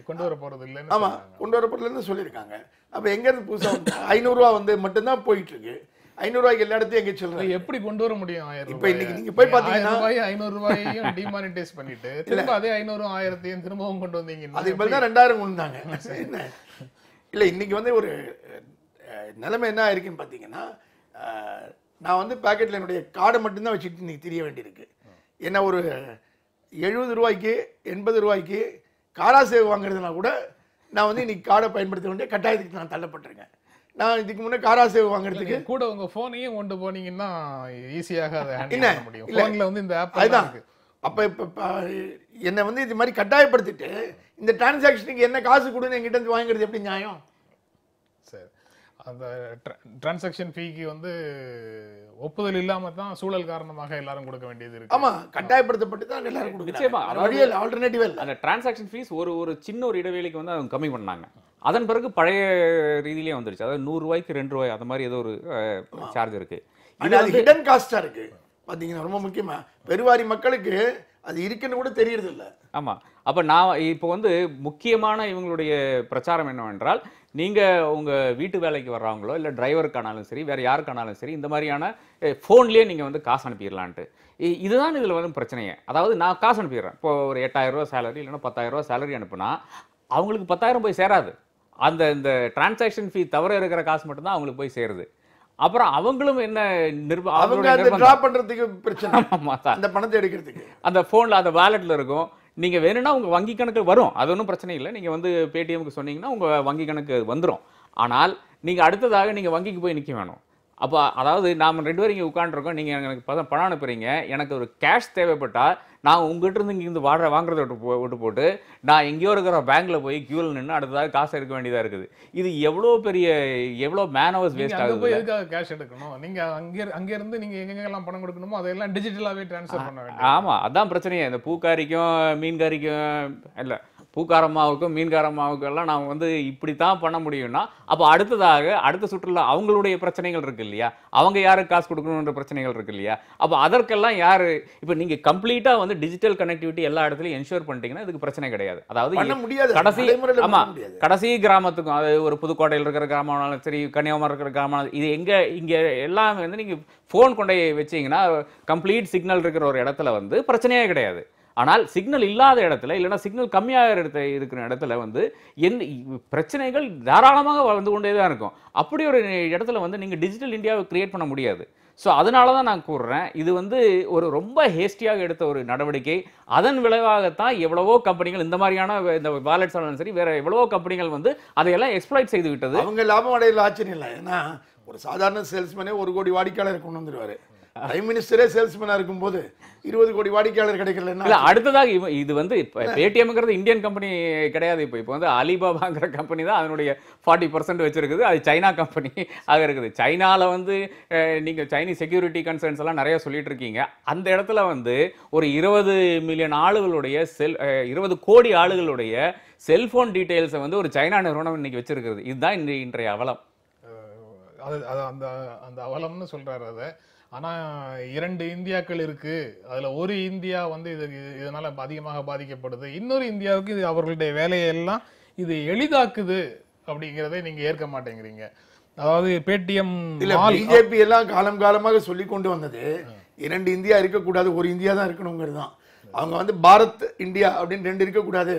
கொண்டு வர போகிறது இல்லைன்னு ஆமாம் கொண்டு வர போகிறதுலன்னு சொல்லியிருக்காங்க அப்போ எங்கேருந்து புதுசாக ஐநூறுரூவா வந்து மட்டும்தான் போயிட்டுருக்கு ஐநூறுரூவாய்க்கு எல்லா இடத்தையும் எங்கே சொல்கிறேன் எப்படி கொண்டு வர முடியும் ஆயிரம் இப்போ இன்னைக்கு நீங்கள் போய் பார்த்தீங்கன்னா ரூபாய் ஐநூறு ரூபாயையும் டிமானிட்டைஸ் பண்ணிட்டு திரும்ப அதே ஐநூறு ஆயிரத்தையும் திரும்பவும் கொண்டு வந்தீங்க அதுக்கு பதில் தான் ரெண்டாயிரம் கொண்டு வந்தாங்க என்ன இல்லை இன்னைக்கு வந்து ஒரு நிலைமை என்ன இருக்குன்னு பார்த்தீங்கன்னா நான் வந்து பேக்கெட்டில் என்னுடைய கார்டை மட்டும்தான் வச்சுட்டு இன்றைக்கி தெரிய வேண்டியிருக்கு ஏன்னா ஒரு எழுபது ரூபாய்க்கு எண்பது ரூபாய்க்கு காரா சேவை வாங்குறதுனா கூட நான் வந்து இன்றைக்கி கார்டை பயன்படுத்த வேண்டிய கட்டாயத்துக்கு நான் தள்ளப்பட்டிருக்கேன் நான் இதுக்கு முன்னே காராசேவ் வாங்குறதுக்கு கூட உங்க போனையும் கொண்டு போனீங்கன்னா ஈஸியாக அதை என்ன முடியும் ஃபோனில் வந்து இந்த ஆப் அதுதான் அப்போ இப்போ என்னை வந்து இது மாதிரி கட்டாயப்படுத்திட்டு இந்த டிரான்சாக்ஷனுக்கு என்ன காசு கொடுன்னு என்கிட்ட வந்து வாங்குறது எப்படி நியாயம் சரி அந்த டிரான்சாக்ஷன் ஃபீக்கு வந்து ஒப்புதல் இல்லாம தான் சூழல் காரணமாக எல்லாரும் கொடுக்க வேண்டியது இருக்கு ஆமா கட்டாயப்படுத்தப்பட்டு தான் எல்லாரும் கொடுக்கணும் ஆல்டர்னேட்டிவ் அந்த டிரான்சாக்ஷன் ஃபீஸ் ஒரு ஒரு சின்ன ஒரு இடைவெளிக்கு வந்து அவங்க கம்மி பண்ணாங்க அதன் பிறகு பழைய ரீதியிலே வந்துருச்சு அதாவது நூறுரூவாய்க்கு ரெண்டு ரூபாய் அந்த மாதிரி ஏதோ ஒரு சார்ஜ் இருக்கு அது காஸ்ட்டாக இருக்குது பார்த்தீங்கன்னா ரொம்ப முக்கியமாக பெருவாரி மக்களுக்கு அது இருக்குன்னு கூட தெரியறது இல்லை ஆமாம் அப்போ நான் இப்போ வந்து முக்கியமான இவங்களுடைய பிரச்சாரம் என்னவென்றால் நீங்கள் உங்கள் வீட்டு வேலைக்கு வர்றவங்களோ இல்லை டிரைவருக்கானாலும் சரி வேறு யாருக்கானாலும் சரி இந்த மாதிரியான ஃபோன்லேயே நீங்கள் வந்து காசு அனுப்பிடலான்ட்டு இதுதான் இதில் வந்து பிரச்சனையே அதாவது நான் காசு அனுப்பிடுறேன் இப்போ ஒரு எட்டாயிரரூவா சேலரி இல்லைன்னா பத்தாயிரரூவா சேலரி அனுப்புனா அவங்களுக்கு பத்தாயிரம் போய் சேராது அந்த இந்த டிரான்சாக்ஷன் ஃபீ தவிர இருக்கிற காசு மட்டும்தான் அவங்களுக்கு போய் சேருது அப்புறம் அவங்களும் என்ன நிர்ப அவங்க பண்ணுறதுக்கு பிரச்சனை அந்த பணத்தை எடுக்கிறதுக்கு அந்த ஃபோனில் அந்த வேலெட்டில் இருக்கும் நீங்கள் வேணும்னா உங்கள் வங்கி கணக்கு வரும் அது ஒன்றும் பிரச்சனை இல்லை நீங்கள் வந்து பேடிஎம்க்கு சொன்னீங்கன்னா உங்கள் வங்கி கணக்கு வந்துடும் ஆனால் நீங்கள் அடுத்ததாக நீங்கள் வங்கிக்கு போய் நிற்க வேணும் அப்போ அதாவது நாம் ரெண்டு பேரும் இங்கே உட்காந்துருக்கோம் நீங்கள் எனக்கு பதம் பணம் அனுப்புகிறீங்க எனக்கு ஒரு கேஷ் தேவைப்பட்டால் நான் உங்கள்கிட்ட இருந்து இங்கேருந்து வாடகை வாங்குறத விட்டு போ விட்டு போட்டு நான் எங்கேயோ இருக்கிற பேங்க்கில் போய் கியூவில் நின்று அடுத்ததாக காசு எடுக்க வேண்டியதாக இருக்குது இது எவ்வளோ பெரிய எவ்வளோ மேன் ஹவர்ஸ் வேஸ்ட் ஆகுது போய் எதுக்காக கேஷ் எடுக்கணும் நீங்கள் அங்கே அங்கேருந்து நீங்கள் எங்கெங்கெல்லாம் பணம் கொடுக்கணுமோ அதெல்லாம் டிஜிட்டலாகவே ட்ரான்ஸ்ஃபர் பண்ண வேண்டிய ஆமாம் அதான் பிரச்சனையே இந்த பூக்காரிக்கும் மீன்காரிக்கும் இல்லை பூக்காரம்மாவுக்கும் மீன்காரம்மாவுக்கும் எல்லாம் நாம் வந்து இப்படி தான் பண்ண முடியும்னா அப்போ அடுத்ததாக அடுத்த சுற்றுலா அவங்களுடைய பிரச்சனைகள் இருக்குது இல்லையா அவங்க யாருக்கு காசு கொடுக்கணுன்ற பிரச்சனைகள் இருக்குது இல்லையா அப்போ அதற்கெல்லாம் யார் இப்போ நீங்கள் கம்ப்ளீட்டாக வந்து டிஜிட்டல் கனெக்டிவிட்டி எல்லா இடத்துலையும் என்ஷூர் பண்ணிட்டீங்கன்னா இதுக்கு பிரச்சனை கிடையாது அதாவது முடியாது கடைசி ஆமாம் கடைசி கிராமத்துக்கும் அது ஒரு புதுக்கோட்டையில் இருக்கிற கிராமம்னாலும் சரி கன்னியாகுமரி இருக்கிற கிராமம் இது எங்கே இங்கே எல்லாம் வந்து நீங்கள் ஃபோன் கொண்டே வச்சிங்கன்னா கம்ப்ளீட் சிக்னல் இருக்கிற ஒரு இடத்துல வந்து பிரச்சனையே கிடையாது ஆனால் சிக்னல் இல்லாத இடத்துல இல்லைனா சிக்னல் கம்மியாக இடத்த இருக்கிற இடத்துல வந்து எந்த பிரச்சனைகள் தாராளமாக வந்து கொண்டே தான் இருக்கும் அப்படி ஒரு இடத்துல வந்து நீங்கள் டிஜிட்டல் இந்தியாவை க்ரியேட் பண்ண முடியாது ஸோ அதனால தான் நான் கூறுறேன் இது வந்து ஒரு ரொம்ப ஹேஸ்டியாக எடுத்த ஒரு நடவடிக்கை அதன் விளைவாகத்தான் எவ்வளவோ கம்பெனிகள் இந்த மாதிரியான இந்த வாலெட்ஸ் ஆனாலும் சரி வேறு எவ்வளவோ கம்பெனிகள் வந்து அதையெல்லாம் எக்ஸ்ப்ளாய்ட் செய்து விட்டது அவங்க லாபம் அடையில் ஆச்சரியம் இல்லை ஏன்னா ஒரு சாதாரண சேல்ஸ்மேனே ஒரு கோடி வாடிக்கையாளர் கொண்டு வந்துடுவார் பிரைம் மினிஸ்டரே சேல்ஸ்மேனா இருக்கும்போது இருபது கோடி வாடிக்கையாளர் கிடைக்கலன்னா இல்லை அடுத்ததாக இது வந்து இப்போ பேடிஎம்ங்கிறது இந்தியன் கம்பெனி கிடையாது இப்போ இப்போ வந்து அலிபாபாங்கிற கம்பெனி தான் அதனுடைய ஃபார்ட்டி பர்சன்ட் வச்சுருக்குது அது சைனா கம்பெனி ஆக இருக்குது சைனாவில் வந்து நீங்கள் சைனீஸ் செக்யூரிட்டி கன்சர்ன்ஸ் எல்லாம் நிறைய சொல்லிட்டு இருக்கீங்க அந்த இடத்துல வந்து ஒரு இருபது மில்லியன் ஆளுகளுடைய செல் இருபது கோடி ஆளுகளுடைய செல்ஃபோன் டீட்டெயில்ஸை வந்து ஒரு சைனா நிறுவனம் இன்னைக்கு வச்சிருக்கிறது இதுதான் இன்றைய அவலம் அது அது அந்த அந்த அவலம்னு சொல்கிறாரு அதை ஆனால் இரண்டு இந்தியாக்கள் இருக்குது அதில் ஒரு இந்தியா வந்து இது இதனால் அதிகமாக பாதிக்கப்படுது இன்னொரு இந்தியாவுக்கு இது அவர்களுடைய வேலையெல்லாம் இது எளிதாக்குது அப்படிங்கிறத நீங்கள் ஏற்க மாட்டேங்கிறீங்க அதாவது பேடிஎம் பிஜேபி எல்லாம் காலம் காலமாக சொல்லி கொண்டு வந்தது இரண்டு இந்தியா இருக்கக்கூடாது ஒரு இந்தியா தான் இருக்கணுங்கிறது தான் அவங்க வந்து பாரத் இந்தியா அப்படின்னு ரெண்டு இருக்கக்கூடாது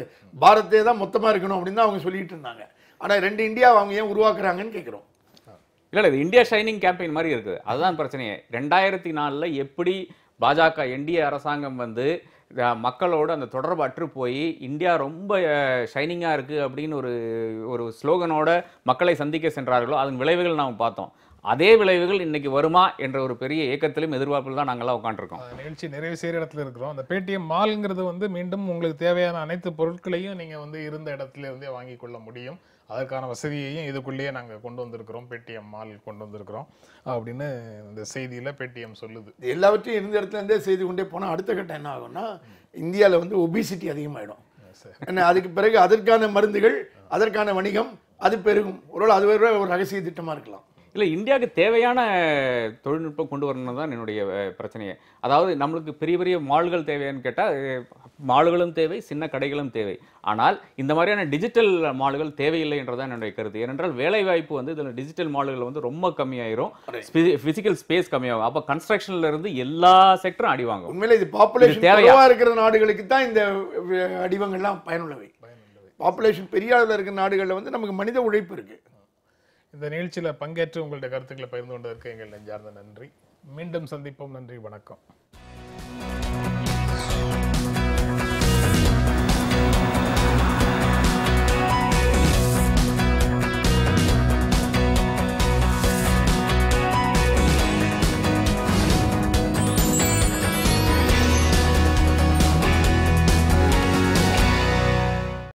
பாரத்தே தான் மொத்தமாக இருக்கணும் அப்படின்னு தான் அவங்க சொல்லிட்டு இருந்தாங்க ஆனால் ரெண்டு இந்தியா அவங்க ஏன் உருவாக்குறாங்கன்னு கேட்குறோம் இல்லை இது இந்தியா ஷைனிங் கேம்பெயின் மாதிரி இருக்குது அதுதான் பிரச்சனையே ரெண்டாயிரத்தி நாலில் எப்படி பாஜக என்டிஏ அரசாங்கம் வந்து மக்களோட அந்த தொடர்பு அற்று போய் இந்தியா ரொம்ப ஷைனிங்காக இருக்குது அப்படின்னு ஒரு ஒரு ஸ்லோகனோட மக்களை சந்திக்க சென்றார்களோ அதன் விளைவுகள் நாம் பார்த்தோம் அதே விளைவுகள் இன்னைக்கு வருமா என்ற ஒரு பெரிய இயக்கத்திலும் எதிர்பார்ப்பில் தான் நாங்கள்லாம் உட்காந்துருக்கோம் நிகழ்ச்சி நிறைவு செய்கிற இடத்துல இருக்கிறோம் அந்த பேடிஎம் மால்ங்கிறது வந்து மீண்டும் உங்களுக்கு தேவையான அனைத்து பொருட்களையும் நீங்கள் வந்து இருந்த இடத்துல இருந்தே வாங்கி கொள்ள முடியும் அதற்கான வசதியையும் இதுக்குள்ளேயே நாங்கள் கொண்டு வந்திருக்கிறோம் பேடிஎம் மால் கொண்டு வந்திருக்கிறோம் அப்படின்னு இந்த செய்தியில் பேடிஎம் சொல்லுது எல்லாவற்றையும் இருந்த இடத்துலேருந்தே செய்து கொண்டே போனால் அடுத்த கட்டம் என்ன ஆகும்னா இந்தியாவில் வந்து ஒபிசிட்டி அதிகமாகிடும் என்ன அதுக்கு பிறகு அதற்கான மருந்துகள் அதற்கான வணிகம் அது பெருகும் ஒரு அது ஒரு ரகசிய திட்டமாக இருக்கலாம் இல்லை இந்தியாவுக்கு தேவையான தொழில்நுட்பம் கொண்டு வரணும் தான் என்னுடைய பிரச்சனையே அதாவது நம்மளுக்கு பெரிய பெரிய மால்கள் தேவைன்னு கேட்டால் மால்களும் தேவை சின்ன கடைகளும் தேவை ஆனால் இந்த மாதிரியான டிஜிட்டல் மால்கள் தேவையில்லை என்றதான் என்னுடைய கருத்து ஏனென்றால் வேலைவாய்ப்பு வந்து இதில் டிஜிட்டல் மால்கள் வந்து ரொம்ப கம்மியாயிரும் ஃபிசிக்கல் ஸ்பேஸ் கம்மியாகும் அப்போ கன்ஸ்ட்ரக்ஷன்ல இருந்து எல்லா செக்டரும் அடிவாங்க உண்மையில் இது பாப்புலேஷன் தேவையாக இருக்கிற நாடுகளுக்கு தான் இந்த அடிவங்கள்லாம் பயனுள்ளவை பாப்புலேஷன் பெரிய அளவில் இருக்கிற நாடுகளில் வந்து நமக்கு மனித உழைப்பு இருக்குது இந்த நிகழ்ச்சியில் பங்கேற்று உங்களுடைய கருத்துக்களை பகிர்ந்து கொண்டதற்கு எங்கள் நெஞ்சார்ந்த நன்றி மீண்டும் சந்திப்போம் நன்றி வணக்கம்